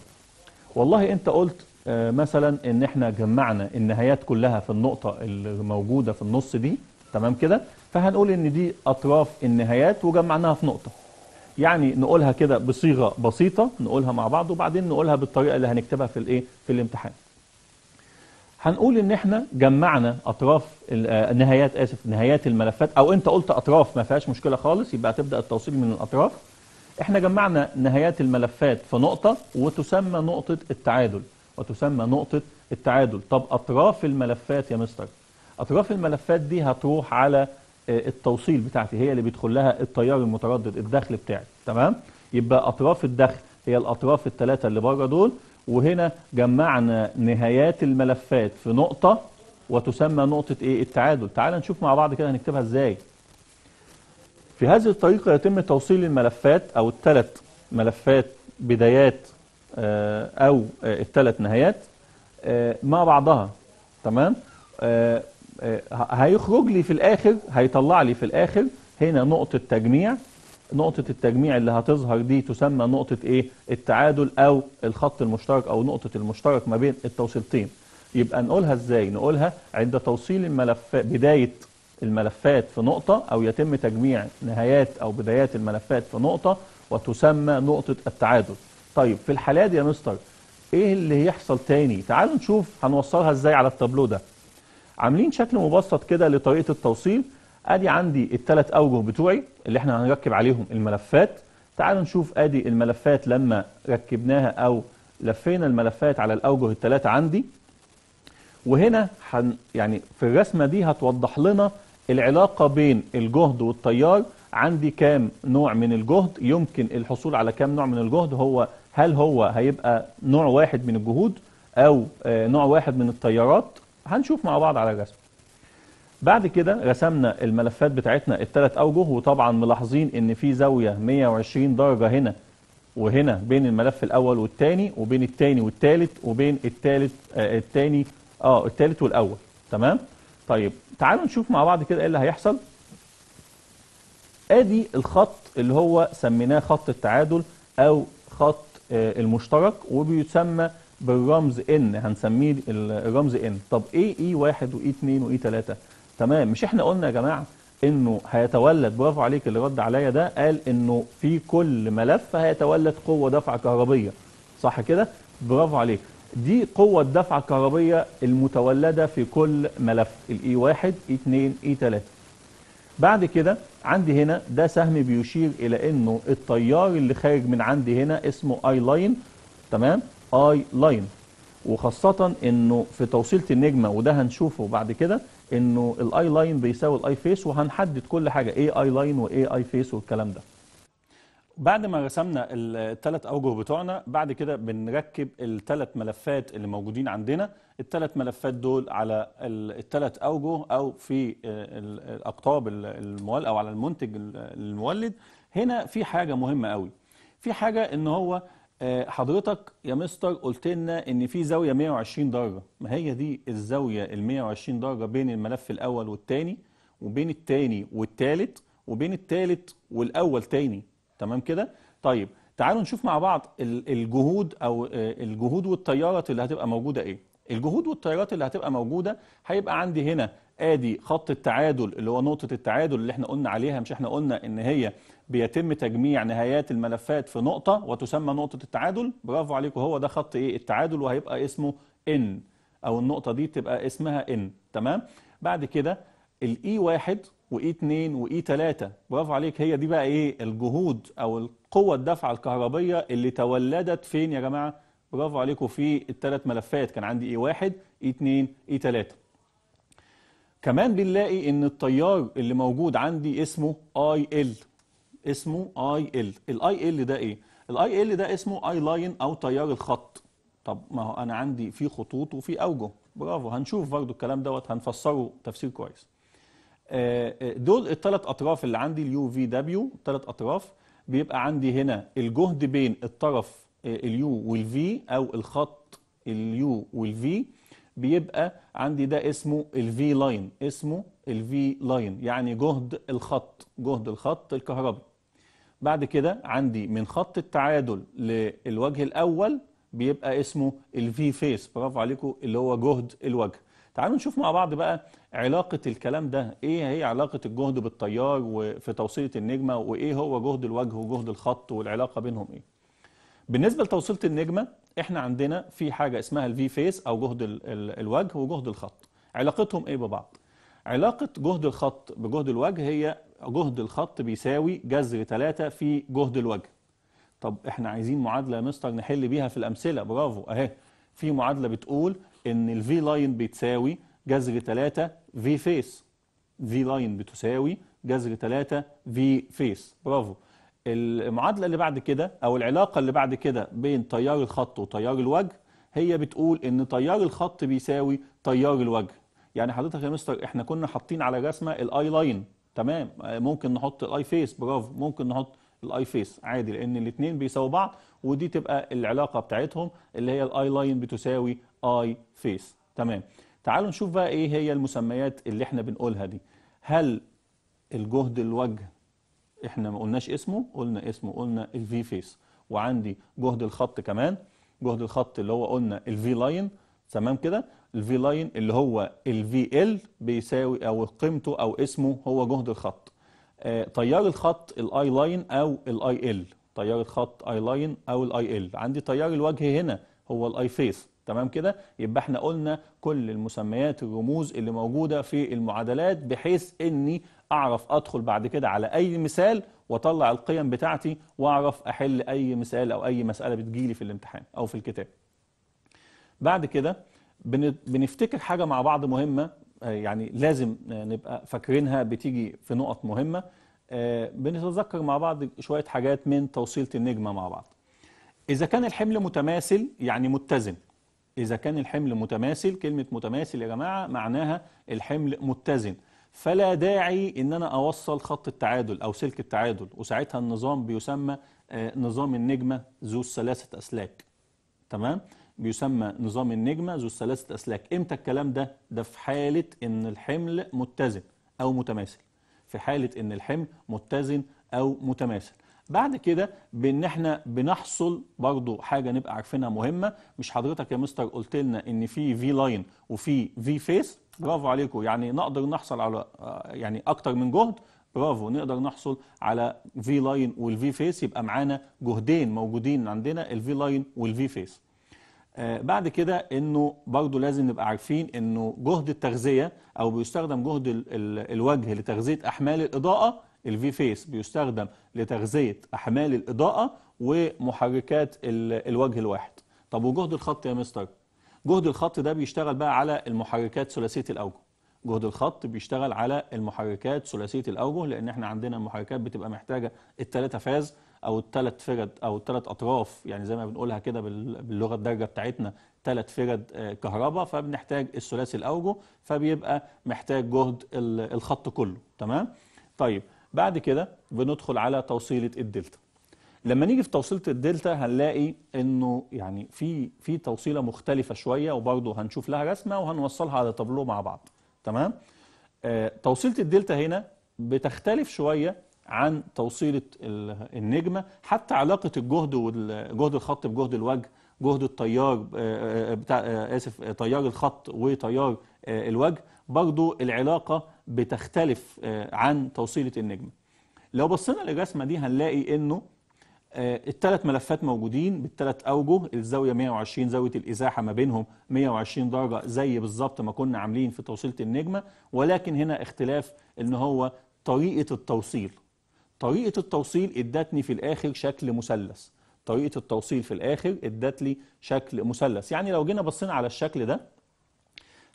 والله انت قلت آه، مثلا ان احنا جمعنا النهايات كلها في النقطه اللي موجوده في النص دي تمام كده فهنقول ان دي اطراف النهايات وجمعناها في نقطه يعني نقولها كده بصيغه بسيطه نقولها مع بعض وبعدين نقولها بالطريقه اللي هنكتبها في الايه في الامتحان هنقول ان احنا جمعنا اطراف النهايات آه، اسف نهايات الملفات او انت قلت اطراف ما فيهاش مشكله خالص يبقى هتبدا التوصيل من الاطراف احنا جمعنا نهايات الملفات في نقطه وتسمى نقطه التعادل وتسمى نقطه التعادل طب اطراف الملفات يا مستر اطراف الملفات دي هتروح على آه، التوصيل بتاعتي هي اللي بيدخل لها التيار المتردد الدخل بتاعي تمام يبقى اطراف الدخل هي الاطراف الثلاثه اللي بره دول وهنا جمعنا نهايات الملفات في نقطة وتسمى نقطة ايه التعادل تعال نشوف مع بعض كده هنكتبها ازاي في هذه الطريقة يتم توصيل الملفات او الثلاث ملفات بدايات آه، او آه، الثلاث نهايات آه، مع بعضها تمام هيخرج لي في الاخر هيطلع لي في الاخر هنا نقطة تجميع نقطة التجميع اللي هتظهر دي تسمى نقطة ايه التعادل او الخط المشترك او نقطة المشترك ما بين التوصيلتين يبقى نقولها ازاي نقولها عند توصيل الملفات بداية الملفات في نقطة او يتم تجميع نهايات او بدايات الملفات في نقطة وتسمى نقطة التعادل طيب في الحالة دي يا مستر ايه اللي هيحصل تاني تعالوا نشوف هنوصلها ازاي على التابلو ده عاملين شكل مبسط كده لطريقة التوصيل ادي عندي الثلاث اوجه بتوعي اللي احنا هنركب عليهم الملفات تعالوا نشوف ادي الملفات لما ركبناها او لفينا الملفات على الاوجه الثلاثه عندي وهنا حن يعني في الرسمه دي هتوضح لنا العلاقه بين الجهد والتيار عندي كام نوع من الجهد يمكن الحصول على كام نوع من الجهد هو هل هو هيبقى نوع واحد من الجهود او آه، نوع واحد من التيارات هنشوف مع بعض على الرسمه بعد كده رسمنا الملفات بتاعتنا الثلاث اوجه وطبعا ملاحظين ان في زاويه 120 درجه هنا وهنا بين الملف الاول والثاني وبين الثاني والثالث وبين الثالث آه الثاني اه الثالث والاول تمام طيب تعالوا نشوف مع بعض كده ايه اللي هيحصل ادي الخط اللي هو سميناه خط التعادل او خط آه المشترك وبيسمى بالرمز ان هنسميه الرمز ان طب ايه اي 1 واي 2 واي 3 تمام مش احنا قلنا يا جماعه انه هيتولد برافو عليك اللي رد عليا ده قال انه في كل ملف هيتولد قوه دفعه كهربيه صح كده برافو عليك دي قوه الدفعه الكهربيه المتولده في كل ملف الاي 1 اي 2 اي 3 بعد كده عندي هنا ده سهم بيشير الى انه التيار اللي خارج من عندي هنا اسمه اي لاين تمام اي لاين وخاصه انه في توصيله النجمه وده هنشوفه بعد كده انه الاي لاين بيساوي الاي فيس وهنحدد كل حاجه ايه اي لاين وايه اي فيس والكلام ده بعد ما رسمنا الثلاث اوجه بتوعنا بعد كده بنركب الثلاث ملفات اللي موجودين عندنا الثلاث ملفات دول على الثلاث اوجه او في آه الاقطاب المولد او على المنتج المولد هنا في حاجه مهمه قوي في حاجه ان هو آه، حضرتك يا مستر قلت لنا ان في زاويه 120 درجه ما هي دي الزاويه ال 120 درجه بين الملف الاول والثاني وبين الثاني والثالث وبين الثالث والاول تاني تمام كده طيب تعالوا نشوف مع بعض الجهود او آه، الجهود والتيارات اللي هتبقى موجوده ايه الجهود والتيارات اللي هتبقى موجوده هيبقى عندي هنا ادي خط التعادل اللي هو نقطه التعادل اللي احنا قلنا عليها مش احنا قلنا ان هي بيتم تجميع نهايات الملفات في نقطه وتسمى نقطه التعادل برافو عليكم هو ده خط ايه التعادل وهيبقى اسمه ان او النقطه دي تبقى اسمها ان تمام بعد كده الاي e واحد واي 2 واي 3 برافو عليك هي دي بقى ايه الجهود او القوه الدفعه الكهربيه اللي تولدت فين يا جماعه برافو عليكم في الثلاث ملفات كان عندي اي 1 اي 2 اي 3 كمان بنلاقي ان التيار اللي موجود عندي اسمه اي ال اسمه اي ال الاي ال ده ايه الاي ال ده اسمه اي لاين او تيار الخط طب ما هو انا عندي في خطوط وفي اوجه برافو هنشوف برضو الكلام دوت هنفسره تفسير كويس آه، آه، دول الثلاث اطراف اللي عندي اليو في دبليو ثلاث اطراف بيبقى عندي هنا الجهد بين الطرف آه، اليو والفي او الخط اليو والفي بيبقى عندي ده اسمه الفي لاين اسمه الفي لاين يعني جهد الخط جهد الخط الكهربي بعد كده عندي من خط التعادل للوجه الاول بيبقى اسمه الفي فيس برافو عليكم اللي هو جهد الوجه تعالوا نشوف مع بعض بقى علاقة الكلام ده ايه هي علاقة الجهد بالتيار وفي توصيلة النجمة وايه هو جهد الوجه وجهد الخط والعلاقة بينهم ايه بالنسبة لتوصيلة النجمة احنا عندنا في حاجه اسمها الفي فيس او جهد الوجه وجهد الخط علاقتهم ايه ببعض علاقه جهد الخط بجهد الوجه هي جهد الخط بيساوي جذر 3 في جهد الوجه طب احنا عايزين معادله يا مستر نحل بيها في الامثله برافو اهي في معادله بتقول ان الفي لاين بتساوي جذر 3 في فيس في لاين بتساوي جذر 3 في فيس برافو المعادلة اللي بعد كده أو العلاقة اللي بعد كده بين تيار الخط وتيار الوجه هي بتقول إن تيار الخط بيساوي تيار الوجه يعني حضرتك يا مستر إحنا كنا حاطين على الرسمة الآي لاين تمام ممكن نحط الآي فيس برافو ممكن نحط الاي فيس عادي لان الاثنين بيساووا بعض ودي تبقى العلاقه بتاعتهم اللي هي الاي لاين بتساوي اي فيس تمام تعالوا نشوف بقى ايه هي المسميات اللي احنا بنقولها دي هل الجهد الوجه احنا ما قلناش اسمه قلنا اسمه قلنا الفي فيس وعندي جهد الخط كمان جهد الخط اللي هو قلنا الفي لاين تمام كده الفي لاين اللي هو الفي ال بيساوي او قيمته او اسمه هو جهد الخط آه تيار الخط الاي لاين او الاي ال تيار الخط اي لاين او الاي ال عندي تيار الوجه هنا هو الاي فيس تمام كده يبقى احنا قلنا كل المسميات الرموز اللي موجودة في المعادلات بحيث اني اعرف ادخل بعد كده على اي مثال واطلع القيم بتاعتي واعرف احل اي مثال او اي مسألة بتجيلي في الامتحان او في الكتاب بعد كده بنفتكر حاجة مع بعض مهمة آه، يعني لازم نبقى فاكرينها بتيجي في نقط مهمة آه، بنتذكر مع بعض شوية حاجات من توصيلة النجمة مع بعض إذا كان الحمل متماثل يعني متزن إذا كان الحمل متماثل كلمة متماثل يا جماعة معناها الحمل متزن فلا داعي ان انا اوصل خط التعادل او سلك التعادل وساعتها النظام بيسمى آه، نظام النجمه ذو الثلاثه اسلاك تمام بيسمى نظام النجمه ذو الثلاثه اسلاك امتى الكلام ده ده في حاله ان الحمل متزن او متماثل في حاله ان الحمل متزن او متماثل بعد كده بان احنا بنحصل برضو حاجه نبقى عارفينها مهمه مش حضرتك يا مستر قلت لنا ان في في لاين وفي في فيس برافو عليكم يعني نقدر نحصل على آه، يعني اكتر من جهد برافو نقدر نحصل على في لاين والفي فيس يبقى معانا جهدين موجودين عندنا الفي لاين والفي فيس بعد كده انه برضه لازم نبقى عارفين انه جهد التغذيه او بيستخدم جهد الوجه لتغذيه احمال الاضاءه الفي فيس بيستخدم لتغذيه احمال الاضاءه ومحركات الوجه الواحد طب وجهد الخط يا مستر جهد الخط ده بيشتغل بقى على المحركات ثلاثيه الاوجه جهد الخط بيشتغل على المحركات ثلاثيه الاوجه لان احنا عندنا المحركات بتبقى محتاجه الثلاثه فاز او الثلاث فرد او الثلاث اطراف يعني زي ما بنقولها كده باللغه الدارجه بتاعتنا ثلاث فرد آه، كهرباء فبنحتاج الثلاثي الاوجه فبيبقى محتاج جهد الخط كله تمام طيب بعد كده بندخل على توصيله الدلتا لما نيجي في توصيله الدلتا هنلاقي انه يعني في في توصيله مختلفه شويه وبرضه هنشوف لها رسمه وهنوصلها على تابلو مع بعض تمام آه توصيله الدلتا هنا بتختلف شويه عن توصيله النجمه حتى علاقه الجهد والجهد الخط بجهد الوجه جهد التيار آه، آه، آه، بتاع اسف تيار الخط وتيار الوجه برضه العلاقه بتختلف آه، عن توصيله النجمه لو بصينا للرسمه دي هنلاقي انه آه، الثلاث ملفات موجودين بالثلاث اوجه الزاويه 120 زاويه الازاحه ما بينهم 120 درجه زي بالظبط ما كنا عاملين في توصيله النجمه ولكن هنا اختلاف ان هو طريقه التوصيل طريقه التوصيل ادتني في الاخر شكل مثلث طريقه التوصيل في الاخر ادت لي شكل مثلث يعني لو جينا بصينا على الشكل ده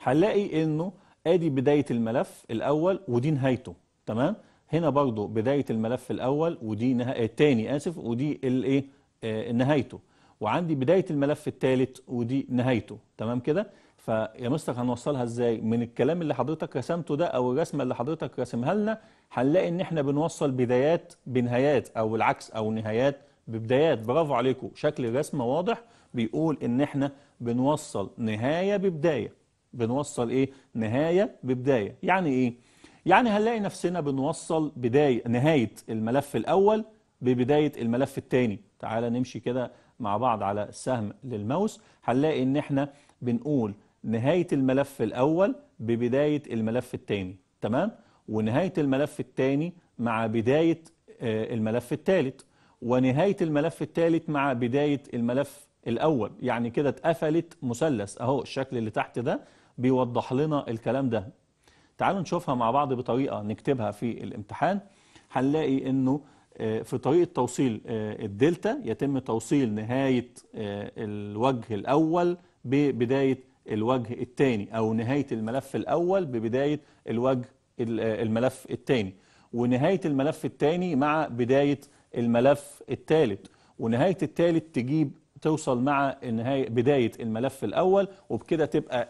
هنلاقي انه ادي بداية الملف الاول ودي نهايته تمام هنا برضو بداية الملف الاول ودي نهايه آه، الثاني اسف ودي الايه آه نهايته وعندي بداية الملف الثالث ودي نهايته تمام كده فيا مستر هنوصلها ازاي من الكلام اللي حضرتك رسمته ده او الرسمه اللي حضرتك راسمها لنا هنلاقي ان احنا بنوصل بدايات بنهايات او العكس او نهايات ببدايات برافو عليكم شكل الرسمه واضح بيقول ان احنا بنوصل نهايه ببدايه بنوصل ايه نهايه ببدايه يعني ايه يعني هنلاقي نفسنا بنوصل بدايه نهايه الملف الاول ببدايه الملف الثاني تعالى نمشي كده مع بعض على السهم للماوس هنلاقي ان احنا بنقول نهايه الملف الاول ببدايه الملف الثاني تمام ونهايه الملف الثاني مع بدايه آه، الملف الثالث ونهايه الملف الثالث مع بدايه الملف الاول يعني كده اتقفلت مثلث اهو الشكل اللي تحت ده بيوضح لنا الكلام ده تعالوا نشوفها مع بعض بطريقة نكتبها في الامتحان هنلاقي انه آه، في طريقة توصيل آه، الدلتا يتم توصيل نهاية آه، الوجه الأول ببداية الوجه الثاني أو نهاية الملف الأول ببداية الوجه الملف الثاني ونهاية الملف الثاني مع بداية الملف الثالث ونهاية الثالث تجيب توصل مع النهاية بداية الملف الأول وبكده تبقى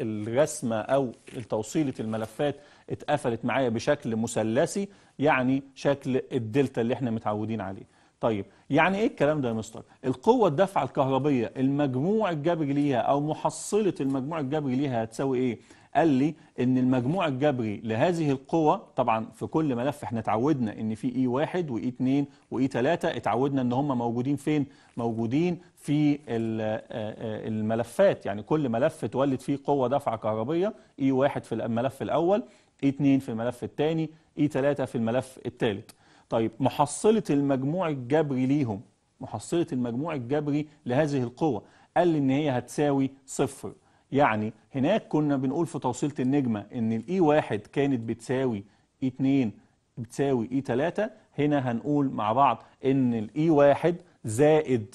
الرسمة أو توصيلة الملفات اتقفلت معايا بشكل مثلثي يعني شكل الدلتا اللي احنا متعودين عليه طيب يعني ايه الكلام ده يا مستر القوه الدفع الكهربيه المجموع الجبري ليها او محصله المجموع الجبري ليها هتساوي ايه قال لي ان المجموع الجبري لهذه القوى طبعا في كل ملف احنا اتعودنا ان في اي واحد واي اتنين واي تلاتة اتعودنا ان هم موجودين فين موجودين في آه، آه، الملفات يعني كل ملف تولد فيه قوه دفعه كهربيه اي واحد في الملف الاول اي اتنين في الملف الثاني اي تلاتة في الملف الثالث طيب محصله المجموع الجبري ليهم محصله المجموع الجبري لهذه القوه قال لي ان هي هتساوي صفر يعني هناك كنا بنقول في توصيلة النجمة ان الاي e واحد كانت بتساوي e اي 2 بتساوي e اي 3 هنا هنقول مع بعض ان الاي واحد زائد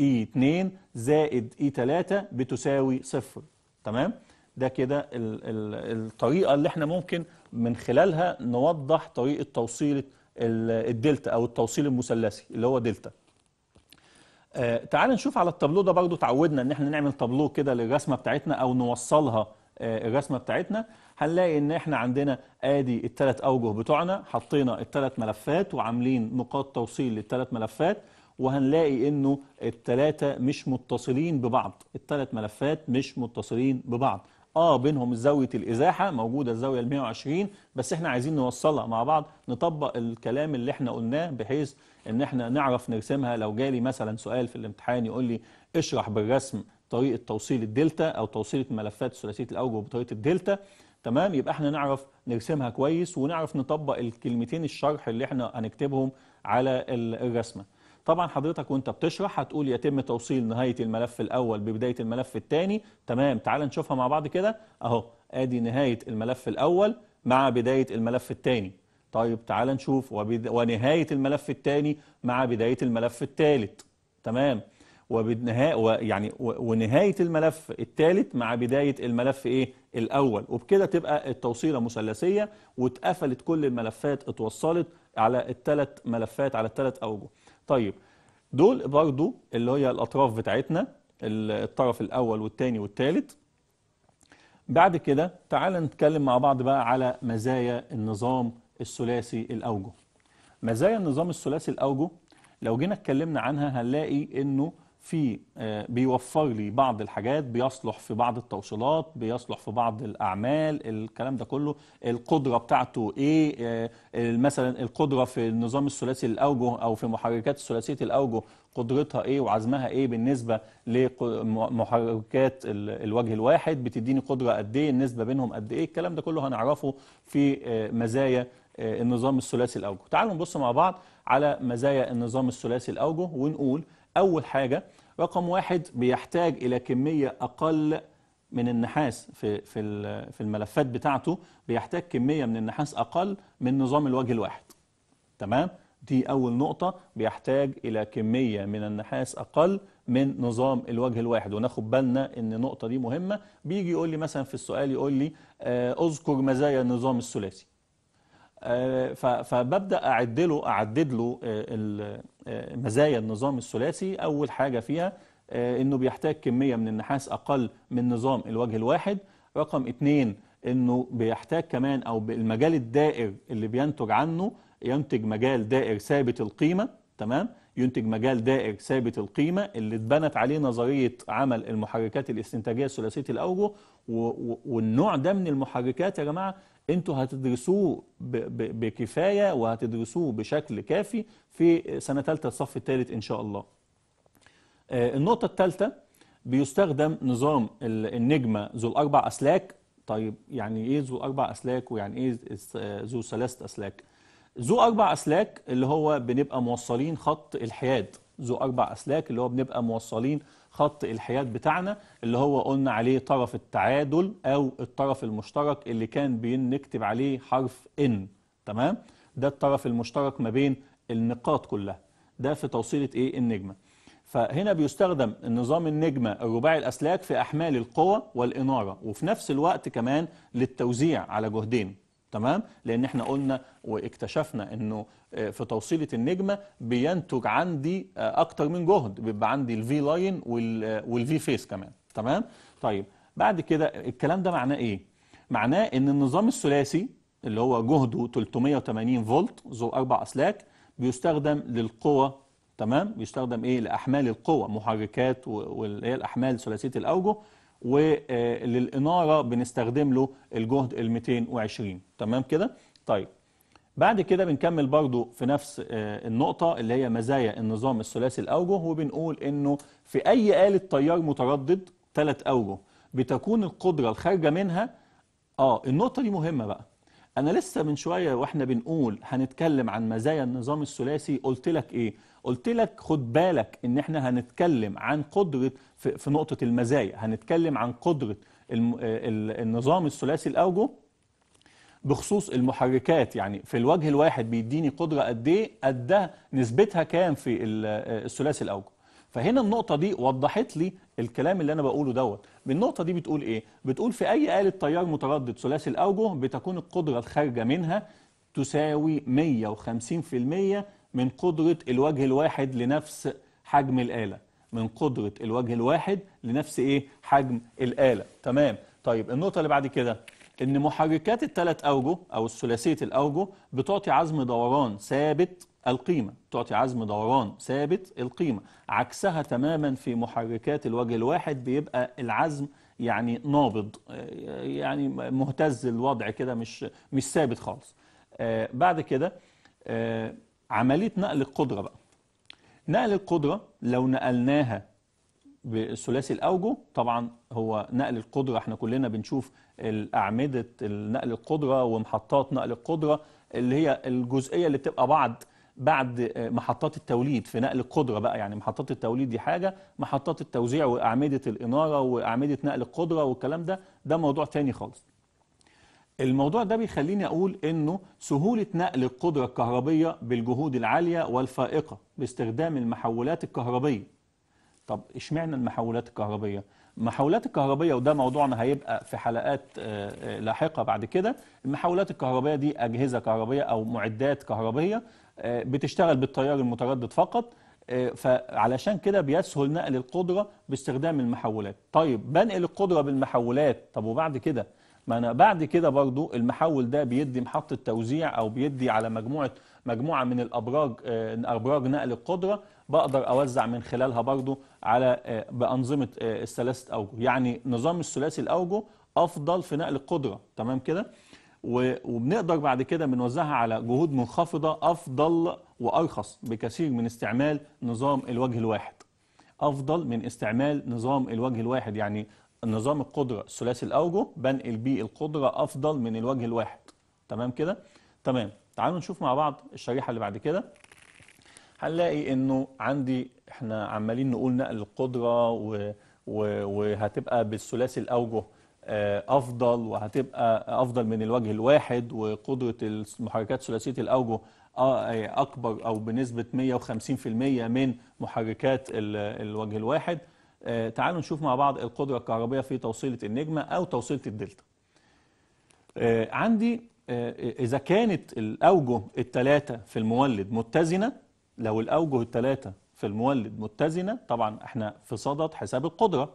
اي 2 زائد اي 3 بتساوي صفر تمام ده كده الطريقة اللي احنا ممكن من خلالها نوضح طريقة توصيلة الدلتا او التوصيل المثلثي اللي هو دلتا آه، تعال نشوف على التابلو ده برضو تعودنا ان احنا نعمل تابلو كده للرسمه بتاعتنا او نوصلها آه، الرسمه بتاعتنا هنلاقي ان احنا عندنا ادي الثلاث اوجه بتوعنا حطينا الثلاث ملفات وعاملين نقاط توصيل للثلاث ملفات وهنلاقي انه الثلاثه مش متصلين ببعض الثلاث ملفات مش متصلين ببعض اه بينهم زاويه الازاحه موجوده الزاويه ال 120 بس احنا عايزين نوصلها مع بعض نطبق الكلام اللي احنا قلناه بحيث ان احنا نعرف نرسمها لو جالي مثلا سؤال في الامتحان يقول لي اشرح بالرسم طريقه توصيل الدلتا او توصيله ملفات ثلاثيه الاوجه بطريقه الدلتا تمام يبقى احنا نعرف نرسمها كويس ونعرف نطبق الكلمتين الشرح اللي احنا هنكتبهم على الرسمه طبعا حضرتك وانت بتشرح هتقول يتم توصيل نهايه الملف الاول ببدايه الملف الثاني تمام تعال نشوفها مع بعض كده اهو ادي نهايه الملف الاول مع بدايه الملف الثاني طيب تعال نشوف وبد... ونهايه الملف الثاني مع بدايه الملف الثالث تمام وبنها يعني و... ونهايه الملف الثالث مع بدايه الملف ايه الاول وبكده تبقى التوصيله مثلثيه واتقفلت كل الملفات اتوصلت على الثلاث ملفات على الثلاث اوجه طيب دول برضو اللي هي الأطراف بتاعتنا الطرف الأول والثاني والثالث بعد كده تعال نتكلم مع بعض بقى على مزايا النظام الثلاثي الأوجه مزايا النظام الثلاثي الأوجه لو جينا اتكلمنا عنها هنلاقي انه في آه، بيوفر لي بعض الحاجات بيصلح في بعض التوصيلات بيصلح في بعض الاعمال الكلام ده كله القدره بتاعته ايه آه، مثلا القدره في النظام الثلاثي الاوجه او في محركات ثلاثيه الاوجه قدرتها ايه وعزمها ايه بالنسبه لمحركات الوجه الواحد بتديني قدره قد ايه النسبه بينهم قد ايه الكلام ده كله هنعرفه في آه، مزايا النظام الثلاثي الاوجه تعالوا نبص مع بعض على مزايا النظام الثلاثي الاوجه ونقول اول حاجه رقم واحد بيحتاج إلى كمية أقل من النحاس في في في الملفات بتاعته بيحتاج كميه من النحاس اقل من نظام الوجه الواحد تمام دي اول نقطه بيحتاج الى كميه من النحاس اقل من نظام الوجه الواحد وناخد بالنا ان النقطه دي مهمه بيجي يقول لي مثلا في السؤال يقول لي آه، اذكر مزايا النظام الثلاثي آه، فببدا اعد له اعدد له آه، مزايا النظام الثلاثي أول حاجة فيها آه، أنه بيحتاج كمية من النحاس أقل من نظام الوجه الواحد رقم اتنين أنه بيحتاج كمان أو المجال الدائر اللي بينتج عنه ينتج مجال دائر ثابت القيمة تمام ينتج مجال دائر ثابت القيمة اللي اتبنت عليه نظرية عمل المحركات الاستنتاجية ثلاثية الأوجه والنوع ده من المحركات يا جماعة انتوا هتدرسوه بكفايه وهتدرسوه بشكل كافي في سنه ثالثه الصف الثالث ان شاء الله. آه، النقطه الثالثه بيستخدم نظام النجمه ذو الاربع اسلاك طيب يعني ايه ذو اربع اسلاك ويعني ايه آه، ذو ثلاث اسلاك؟ ذو اربع اسلاك اللي هو بنبقى موصلين خط الحياد ذو اربع اسلاك اللي هو بنبقى موصلين خط الحياد بتاعنا اللي هو قلنا عليه طرف التعادل أو الطرف المشترك اللي كان بنكتب عليه حرف N تمام؟ ده الطرف المشترك ما بين النقاط كلها ده في توصيلة إيه النجمة فهنا بيستخدم النظام النجمة الرباعي الأسلاك في أحمال القوى والإنارة وفي نفس الوقت كمان للتوزيع على جهدين تمام لان احنا قلنا واكتشفنا انه آه، في توصيله النجمه بينتج عندي آه، اكتر من جهد بيبقى عندي الفي لاين والفي فيس كمان تمام طيب بعد كده الكلام ده معناه ايه معناه ان النظام الثلاثي اللي هو جهده 380 فولت ذو اربع اسلاك بيستخدم للقوى تمام بيستخدم ايه لاحمال القوى محركات واللي هي الاحمال ثلاثيه الاوجه وللاناره بنستخدم له الجهد ال 220 تمام كده طيب بعد كده بنكمل برضو في نفس آه، النقطة اللي هي مزايا النظام الثلاثي الأوجه وبنقول إنه في أي آلة تيار متردد ثلاث أوجه بتكون القدرة الخارجة منها آه النقطة دي مهمة بقى انا لسه من شويه واحنا بنقول هنتكلم عن مزايا النظام الثلاثي قلت لك ايه قلت لك خد بالك ان احنا هنتكلم عن قدره في, نقطه المزايا هنتكلم عن قدره النظام الثلاثي الاوجه بخصوص المحركات يعني في الوجه الواحد بيديني قدره قد ايه قد نسبتها كام في الثلاثي الاوجه فهنا النقطة دي وضحت لي الكلام اللي أنا بقوله دوت النقطة دي بتقول إيه؟ بتقول في أي آلة تيار متردد ثلاثي الأوجه بتكون القدرة الخارجة منها تساوي 150% من قدرة الوجه الواحد لنفس حجم الآلة من قدرة الوجه الواحد لنفس إيه؟ حجم الآلة تمام طيب النقطة اللي بعد كده ان محركات الثلاث اوجه او الثلاثيه الاوجه بتعطي عزم دوران ثابت القيمة تعطي عزم دوران ثابت القيمة عكسها تماما في محركات الوجه الواحد بيبقى العزم يعني نابض آه، يعني مهتز الوضع كده مش مش ثابت خالص آه، بعد كده آه، عملية نقل القدرة بقى نقل القدرة لو نقلناها بثلاثي الأوجه طبعا هو نقل القدرة احنا كلنا بنشوف أعمدة نقل القدرة ومحطات نقل القدرة اللي هي الجزئية اللي بتبقى بعض بعد آه، محطات التوليد في نقل القدرة بقى يعني محطات التوليد دي حاجة محطات التوزيع وأعمدة الإنارة وأعمدة نقل القدرة والكلام ده ده موضوع تاني خالص الموضوع ده بيخليني أقول إنه سهولة نقل القدرة الكهربية بالجهود العالية والفائقة باستخدام المحولات الكهربية طب إشمعنى المحولات الكهربية؟ المحولات الكهربية وده موضوعنا هيبقى في حلقات آه، آه، لاحقة بعد كده المحولات الكهربية دي أجهزة كهربية أو معدات كهربية آه، بتشتغل بالتيار المتردد فقط آه، فعلشان كده بيسهل نقل القدرة باستخدام المحولات طيب بنقل القدرة بالمحولات طب وبعد كده ما أنا بعد كده برضو المحول ده بيدي محطة توزيع أو بيدي على مجموعة مجموعة من الأبراج آه، أبراج نقل القدرة بقدر أوزع من خلالها برضو على بأنظمة الثلاثة أوجه يعني نظام الثلاثي الأوجه أفضل في نقل القدرة تمام كده وبنقدر بعد كده بنوزعها على جهود منخفضة أفضل وأرخص بكثير من استعمال نظام الوجه الواحد أفضل من استعمال نظام الوجه الواحد يعني نظام القدرة الثلاثي الأوجه بنقل بيه القدرة أفضل من الوجه الواحد تمام كده؟ تمام تعالوا نشوف مع بعض الشريحة اللي بعد كده هنلاقي انه عندي احنا عمالين نقول نقل القدرة و... و... وهتبقى بالثلاثي الأوجه آه، افضل وهتبقى افضل من الوجه الواحد وقدره المحركات ثلاثيه الاوجه آه، اكبر او بنسبه 150% من محركات الوجه الواحد آه، تعالوا نشوف مع بعض القدره الكهربائيه في توصيله النجمه او توصيله الدلتا عندي اذا كانت الاوجه الثلاثه في المولد متزنه لو الاوجه الثلاثه في المولد متزنه طبعا احنا في صدد حساب القدره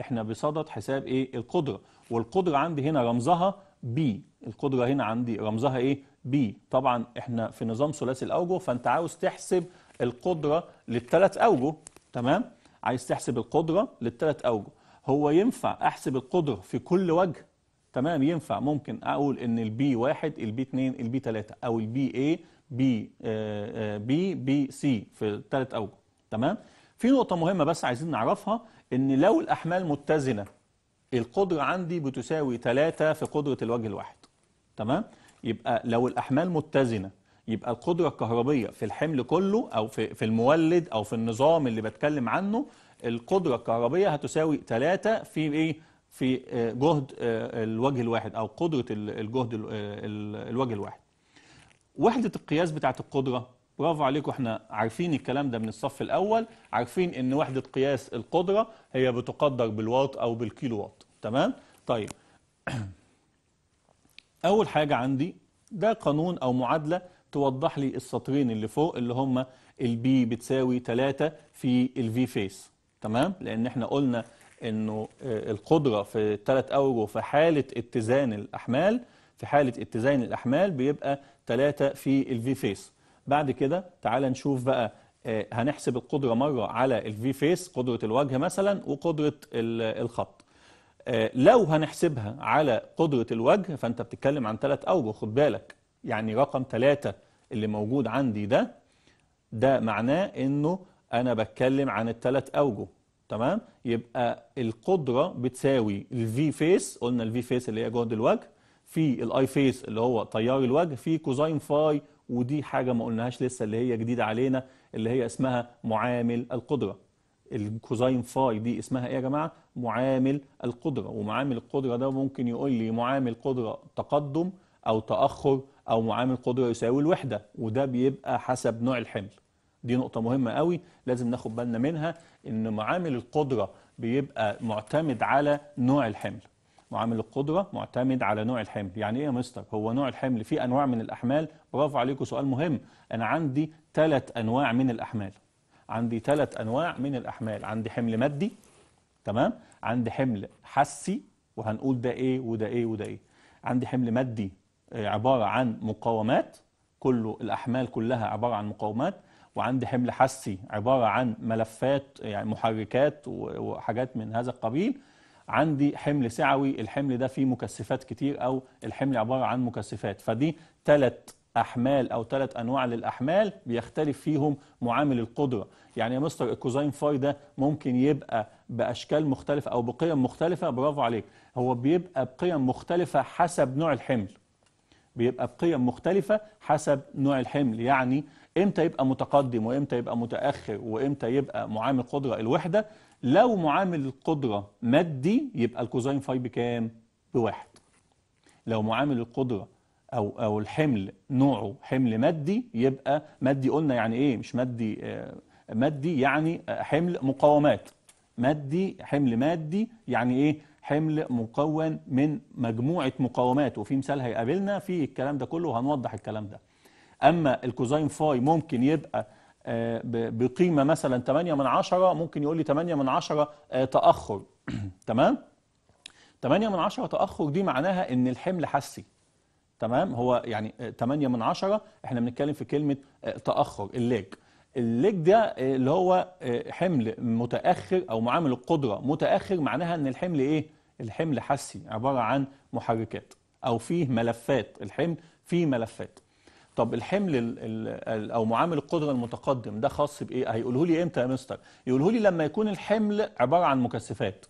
احنا بصدد حساب ايه القدره والقدره عندي هنا رمزها بي القدره هنا عندي رمزها ايه بي طبعا احنا في نظام ثلاثي الاوجه فانت عاوز تحسب القدره للثلاث اوجه تمام عايز تحسب القدره للثلاث اوجه هو ينفع احسب القدره في كل وجه تمام ينفع ممكن اقول ان البي واحد البي اتنين البي تلاته او البي اي بي بي بي سي في ثلاث اوجه تمام في نقطه مهمه بس عايزين نعرفها ان لو الاحمال متزنه القدره عندي بتساوي 3 في قدره الوجه الواحد تمام يبقى لو الاحمال متزنه يبقى القدره الكهربيه في الحمل كله او في في المولد او في النظام اللي بتكلم عنه القدره الكهربيه هتساوي 3 في ايه في آه، جهد آه، الوجه الواحد او قدره الجهد آه، الوجه الواحد وحده القياس بتاعه القدره برافو عليكم احنا عارفين الكلام ده من الصف الاول عارفين ان وحده قياس القدره هي بتقدر بالواط او بالكيلو واط تمام طيب اول حاجه عندي ده قانون او معادله توضح لي السطرين اللي فوق اللي هم البي بتساوي 3 في الفي فيس تمام لان احنا قلنا انه آه، القدره في الثلاث اوجه في حاله اتزان الاحمال في حاله اتزان الاحمال بيبقى 3 في الفي فيس بعد كده تعال نشوف بقى آه، هنحسب القدرة مرة على الفي فيس قدرة الوجه مثلا وقدرة الخط آه، لو هنحسبها على قدرة الوجه فأنت بتتكلم عن ثلاث أوجه خد بالك يعني رقم ثلاثة اللي موجود عندي ده ده معناه أنه أنا بتكلم عن الثلاث أوجه تمام يبقى القدرة بتساوي الفي فيس قلنا الفي فيس اللي هي جهد الوجه في الاي فيس اللي هو تيار الوجه في كوزين فاي ودي حاجة ما قلناهاش لسه اللي هي جديدة علينا اللي هي اسمها معامل القدرة الكوزاين فاي دي اسمها ايه يا جماعة معامل القدرة ومعامل القدرة ده ممكن يقول لي معامل قدرة تقدم أو تأخر أو معامل قدرة يساوي الوحدة وده بيبقى حسب نوع الحمل دي نقطة مهمة قوي لازم ناخد بالنا منها إن معامل القدرة بيبقى معتمد على نوع الحمل معامل القدرة معتمد على نوع الحمل يعني ايه يا مستر هو نوع الحمل فيه انواع من الاحمال برافو عليكم سؤال مهم انا عندي ثلاث انواع من الاحمال عندي ثلاث انواع من الاحمال عندي حمل مادي تمام عندي حمل حسي وهنقول ده ايه وده ايه وده ايه عندي حمل مادي آه، عبارة عن مقاومات كله الأحمال كلها عبارة عن مقاومات وعندي حمل حسي عبارة عن ملفات يعني محركات وحاجات من هذا القبيل عندي حمل سعوي الحمل ده فيه مكثفات كتير أو الحمل عبارة عن مكثفات فدي ثلاث أحمال أو ثلاث أنواع للأحمال بيختلف فيهم معامل القدرة يعني يا مستر الكوزين فاي ده ممكن يبقى بأشكال مختلفة أو بقيم مختلفة برافو عليك هو بيبقى بقيم مختلفة حسب نوع الحمل بيبقى بقيم مختلفة حسب نوع الحمل يعني امتى يبقى متقدم وامتى يبقى متأخر وامتى يبقى معامل قدرة الوحدة لو معامل القدرة مادي يبقى الكوزين فاي بكام؟ بواحد لو معامل القدرة أو, أو الحمل نوعه حمل مادي يبقى مادي قلنا يعني إيه مش مادي آه مادي يعني حمل مقاومات مادي حمل مادي يعني إيه حمل مكون من مجموعة مقاومات وفي مثال هيقابلنا في الكلام ده كله وهنوضح الكلام ده أما الكوزين فاي ممكن يبقى آه، بقيمة مثلا 8 من 10 ممكن يقول لي 8 من 10 آه، تأخر تمام 8 من 10 تأخر دي معناها ان الحمل حسي تمام هو يعني 8 آه، من 10 احنا بنتكلم في كلمة تأخر الليج الليج ده اللي هو حمل متأخر او معامل القدرة متأخر معناها ان الحمل ايه الحمل حسي عبارة عن محركات او فيه ملفات الحمل فيه ملفات طب الحمل او معامل القدره المتقدم ده خاص بايه هيقوله آه، لي امتى يا مستر يقوله لي لما يكون الحمل عباره عن مكثفات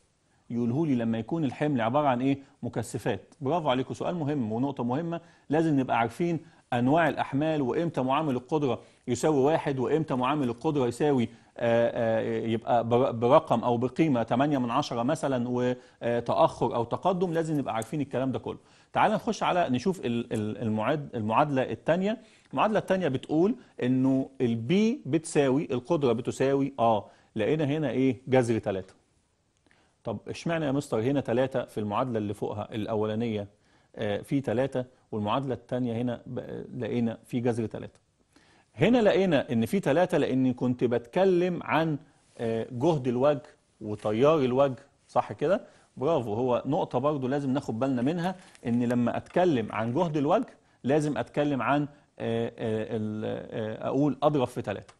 يقوله لي لما يكون الحمل عباره عن ايه مكثفات برافو عليكم سؤال مهم ونقطه مهمه لازم نبقى عارفين انواع الاحمال وامتى معامل القدره يساوي واحد وامتى معامل القدره يساوي آه، آه، يبقى برقم او بقيمه 8 من 10 مثلا وتاخر او تقدم لازم نبقى عارفين الكلام ده كله تعال نخش على نشوف المعادله الثانيه المعادله الثانيه بتقول انه البي بتساوي القدره بتساوي اه لقينا هنا ايه جذر 3 طب اشمعنى يا مستر هنا 3 في المعادله اللي فوقها الاولانيه آه في 3 والمعادله الثانيه هنا لقينا في جذر 3 هنا لقينا ان في 3 لاني كنت بتكلم عن آه، جهد الوجه وتيار الوجه صح كده برافو هو نقطة برضو لازم ناخد بالنا منها ان لما اتكلم عن جهد الوجه لازم اتكلم عن آه، آه، آه، اقول اضرب في ثلاثة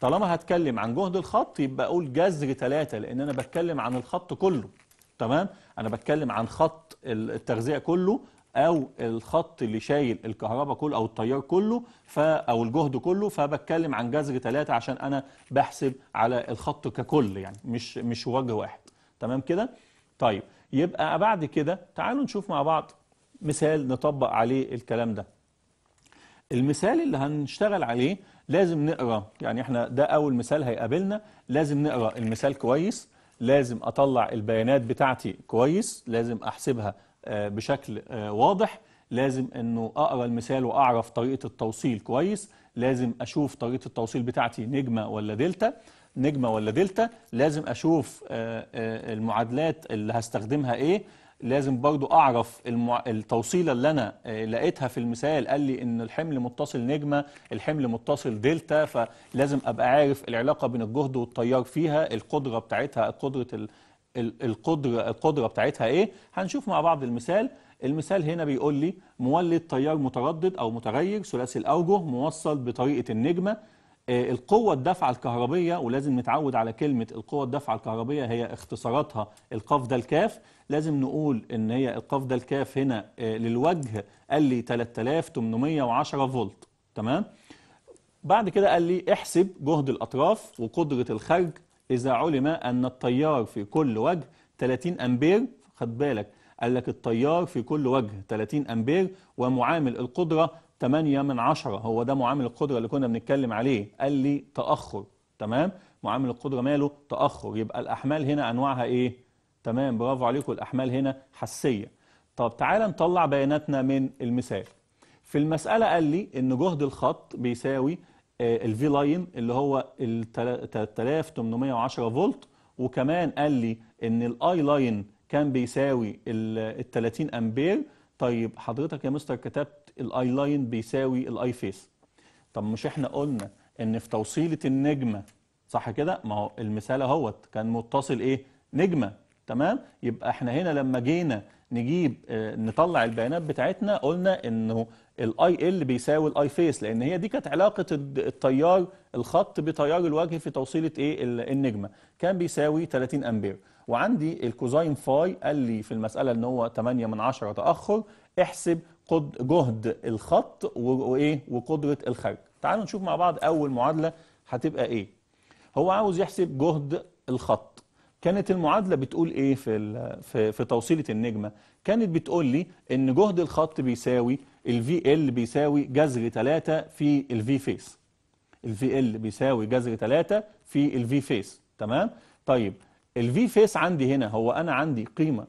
طالما هتكلم عن جهد الخط يبقى اقول جذر ثلاثة لان انا بتكلم عن الخط كله تمام انا بتكلم عن خط التغذية كله او الخط اللي شايل الكهرباء كله او التيار كله ف او الجهد كله فبتكلم عن جذر ثلاثة عشان انا بحسب على الخط ككل يعني مش مش وجه واحد تمام كده طيب يبقى بعد كده تعالوا نشوف مع بعض مثال نطبق عليه الكلام ده المثال اللي هنشتغل عليه لازم نقرا يعني احنا ده اول مثال هيقابلنا لازم نقرا المثال كويس لازم اطلع البيانات بتاعتي كويس لازم احسبها آه، بشكل آه، واضح لازم انه اقرا المثال واعرف طريقه التوصيل كويس لازم اشوف طريقه التوصيل بتاعتي نجمه ولا دلتا نجمة ولا دلتا لازم أشوف آه، آه، المعادلات اللي هستخدمها إيه لازم برضو أعرف المع... التوصيلة اللي أنا آه، لقيتها في المثال قال لي إن الحمل متصل نجمة الحمل متصل دلتا فلازم أبقى عارف العلاقة بين الجهد والتيار فيها القدرة بتاعتها قدرة ال... القدرة القدرة بتاعتها إيه هنشوف مع بعض المثال المثال هنا بيقول لي مولد تيار متردد أو متغير ثلاثي الأوجه موصل بطريقة النجمة آه، القوة الدفعة الكهربية ولازم نتعود على كلمة القوة الدفعة الكهربية هي اختصاراتها القاف ده الكاف لازم نقول ان هي القاف ده الكاف هنا آه، للوجه قال لي 3810 فولت تمام بعد كده قال لي احسب جهد الأطراف وقدرة الخرج إذا علم أن التيار في كل وجه 30 أمبير خد بالك قال لك التيار في كل وجه 30 أمبير ومعامل القدرة 8 من 10 هو ده معامل القدرة اللي كنا بنتكلم عليه قال لي تأخر تمام معامل القدرة ماله تأخر يبقى الأحمال هنا أنواعها إيه تمام برافو عليكم الأحمال هنا حسية طب تعالى نطلع بياناتنا من المثال في المسألة قال لي إن جهد الخط بيساوي آه، الفي لاين اللي هو 3810 فولت وكمان قال لي ان الاي لاين كان بيساوي ال 30 امبير طيب حضرتك يا مستر كتبت الاي لاين بيساوي الاي فيس طب مش احنا قلنا ان في توصيله النجمه صح كده ما هو المثال اهوت كان متصل ايه نجمه تمام يبقى احنا هنا لما جينا نجيب اه نطلع البيانات بتاعتنا قلنا انه الاي ال بيساوي الاي فيس لان هي دي كانت علاقه التيار الخط بتيار الوجه في توصيله ايه النجمه كان بيساوي 30 امبير وعندي الكوزاين فاي قال لي في المساله ان هو 8 من 10 تاخر احسب جهد الخط وايه وقدره الخرج تعالوا نشوف مع بعض اول معادله هتبقى ايه هو عاوز يحسب جهد الخط كانت المعادله بتقول ايه في في, في توصيله النجمه كانت بتقول لي ان جهد الخط بيساوي الفي ال بيساوي جذر 3 في الفي فيس الفي ال بيساوي جذر 3 في الفي فيس تمام طيب الفي فيس عندي هنا هو انا عندي قيمه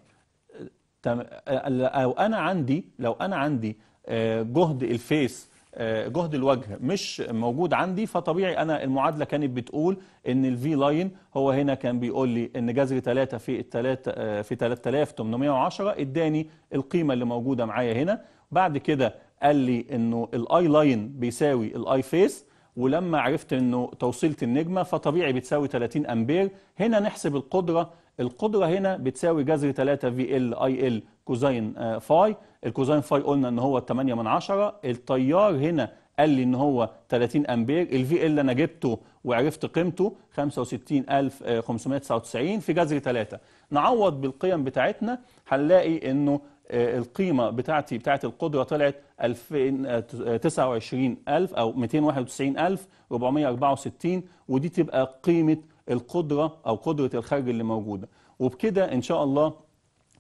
لو انا عندي لو انا عندي آه، جهد الفيس آه، جهد الوجه مش موجود عندي فطبيعي انا المعادله كانت بتقول ان الفي لاين هو هنا كان بيقول لي ان جذر 3 في 3 آه، في 3810 اداني القيمه اللي موجوده معايا هنا بعد كده قال لي انه الاي لاين بيساوي الاي فيس ولما عرفت انه توصيله النجمه فطبيعي بتساوي 30 امبير هنا نحسب القدره القدرة هنا بتساوي جذر 3 في آه، ال اي ال كوزين فاي الكوزين فاي قلنا ان هو 8 من 10 التيار هنا قال لي ان هو 30 امبير الفي ال انا جبته وعرفت قيمته 65599 في جذر 3 نعوض بالقيم بتاعتنا هنلاقي انه آه، القيمه بتاعتي بتاعت القدره طلعت 2029000 آه، او 291464 ودي تبقى قيمه القدرة أو قدرة الخرج اللي موجودة وبكده إن شاء الله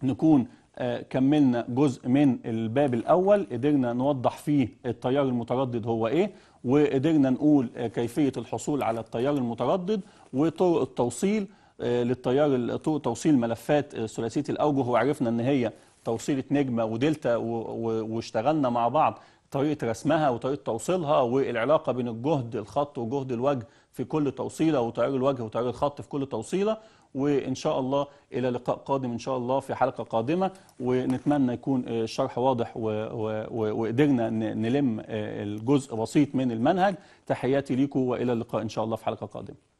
نكون آه، كملنا جزء من الباب الأول قدرنا نوضح فيه التيار المتردد هو إيه وقدرنا نقول آه، كيفية الحصول على التيار المتردد وطرق التوصيل آه، للتيار طرق توصيل ملفات ثلاثية الأوجه وعرفنا إن هي توصيلة نجمة ودلتا واشتغلنا مع بعض طريقة رسمها وطريقة توصيلها والعلاقة بين الجهد الخط وجهد الوجه في كل توصيله وتغيير الوجه وتغيير الخط في كل توصيله وان شاء الله الى لقاء قادم ان شاء الله في حلقه قادمه ونتمنى يكون آه، الشرح واضح وقدرنا نلم آه، الجزء بسيط من المنهج تحياتي لكم والى اللقاء ان شاء الله في حلقه قادمه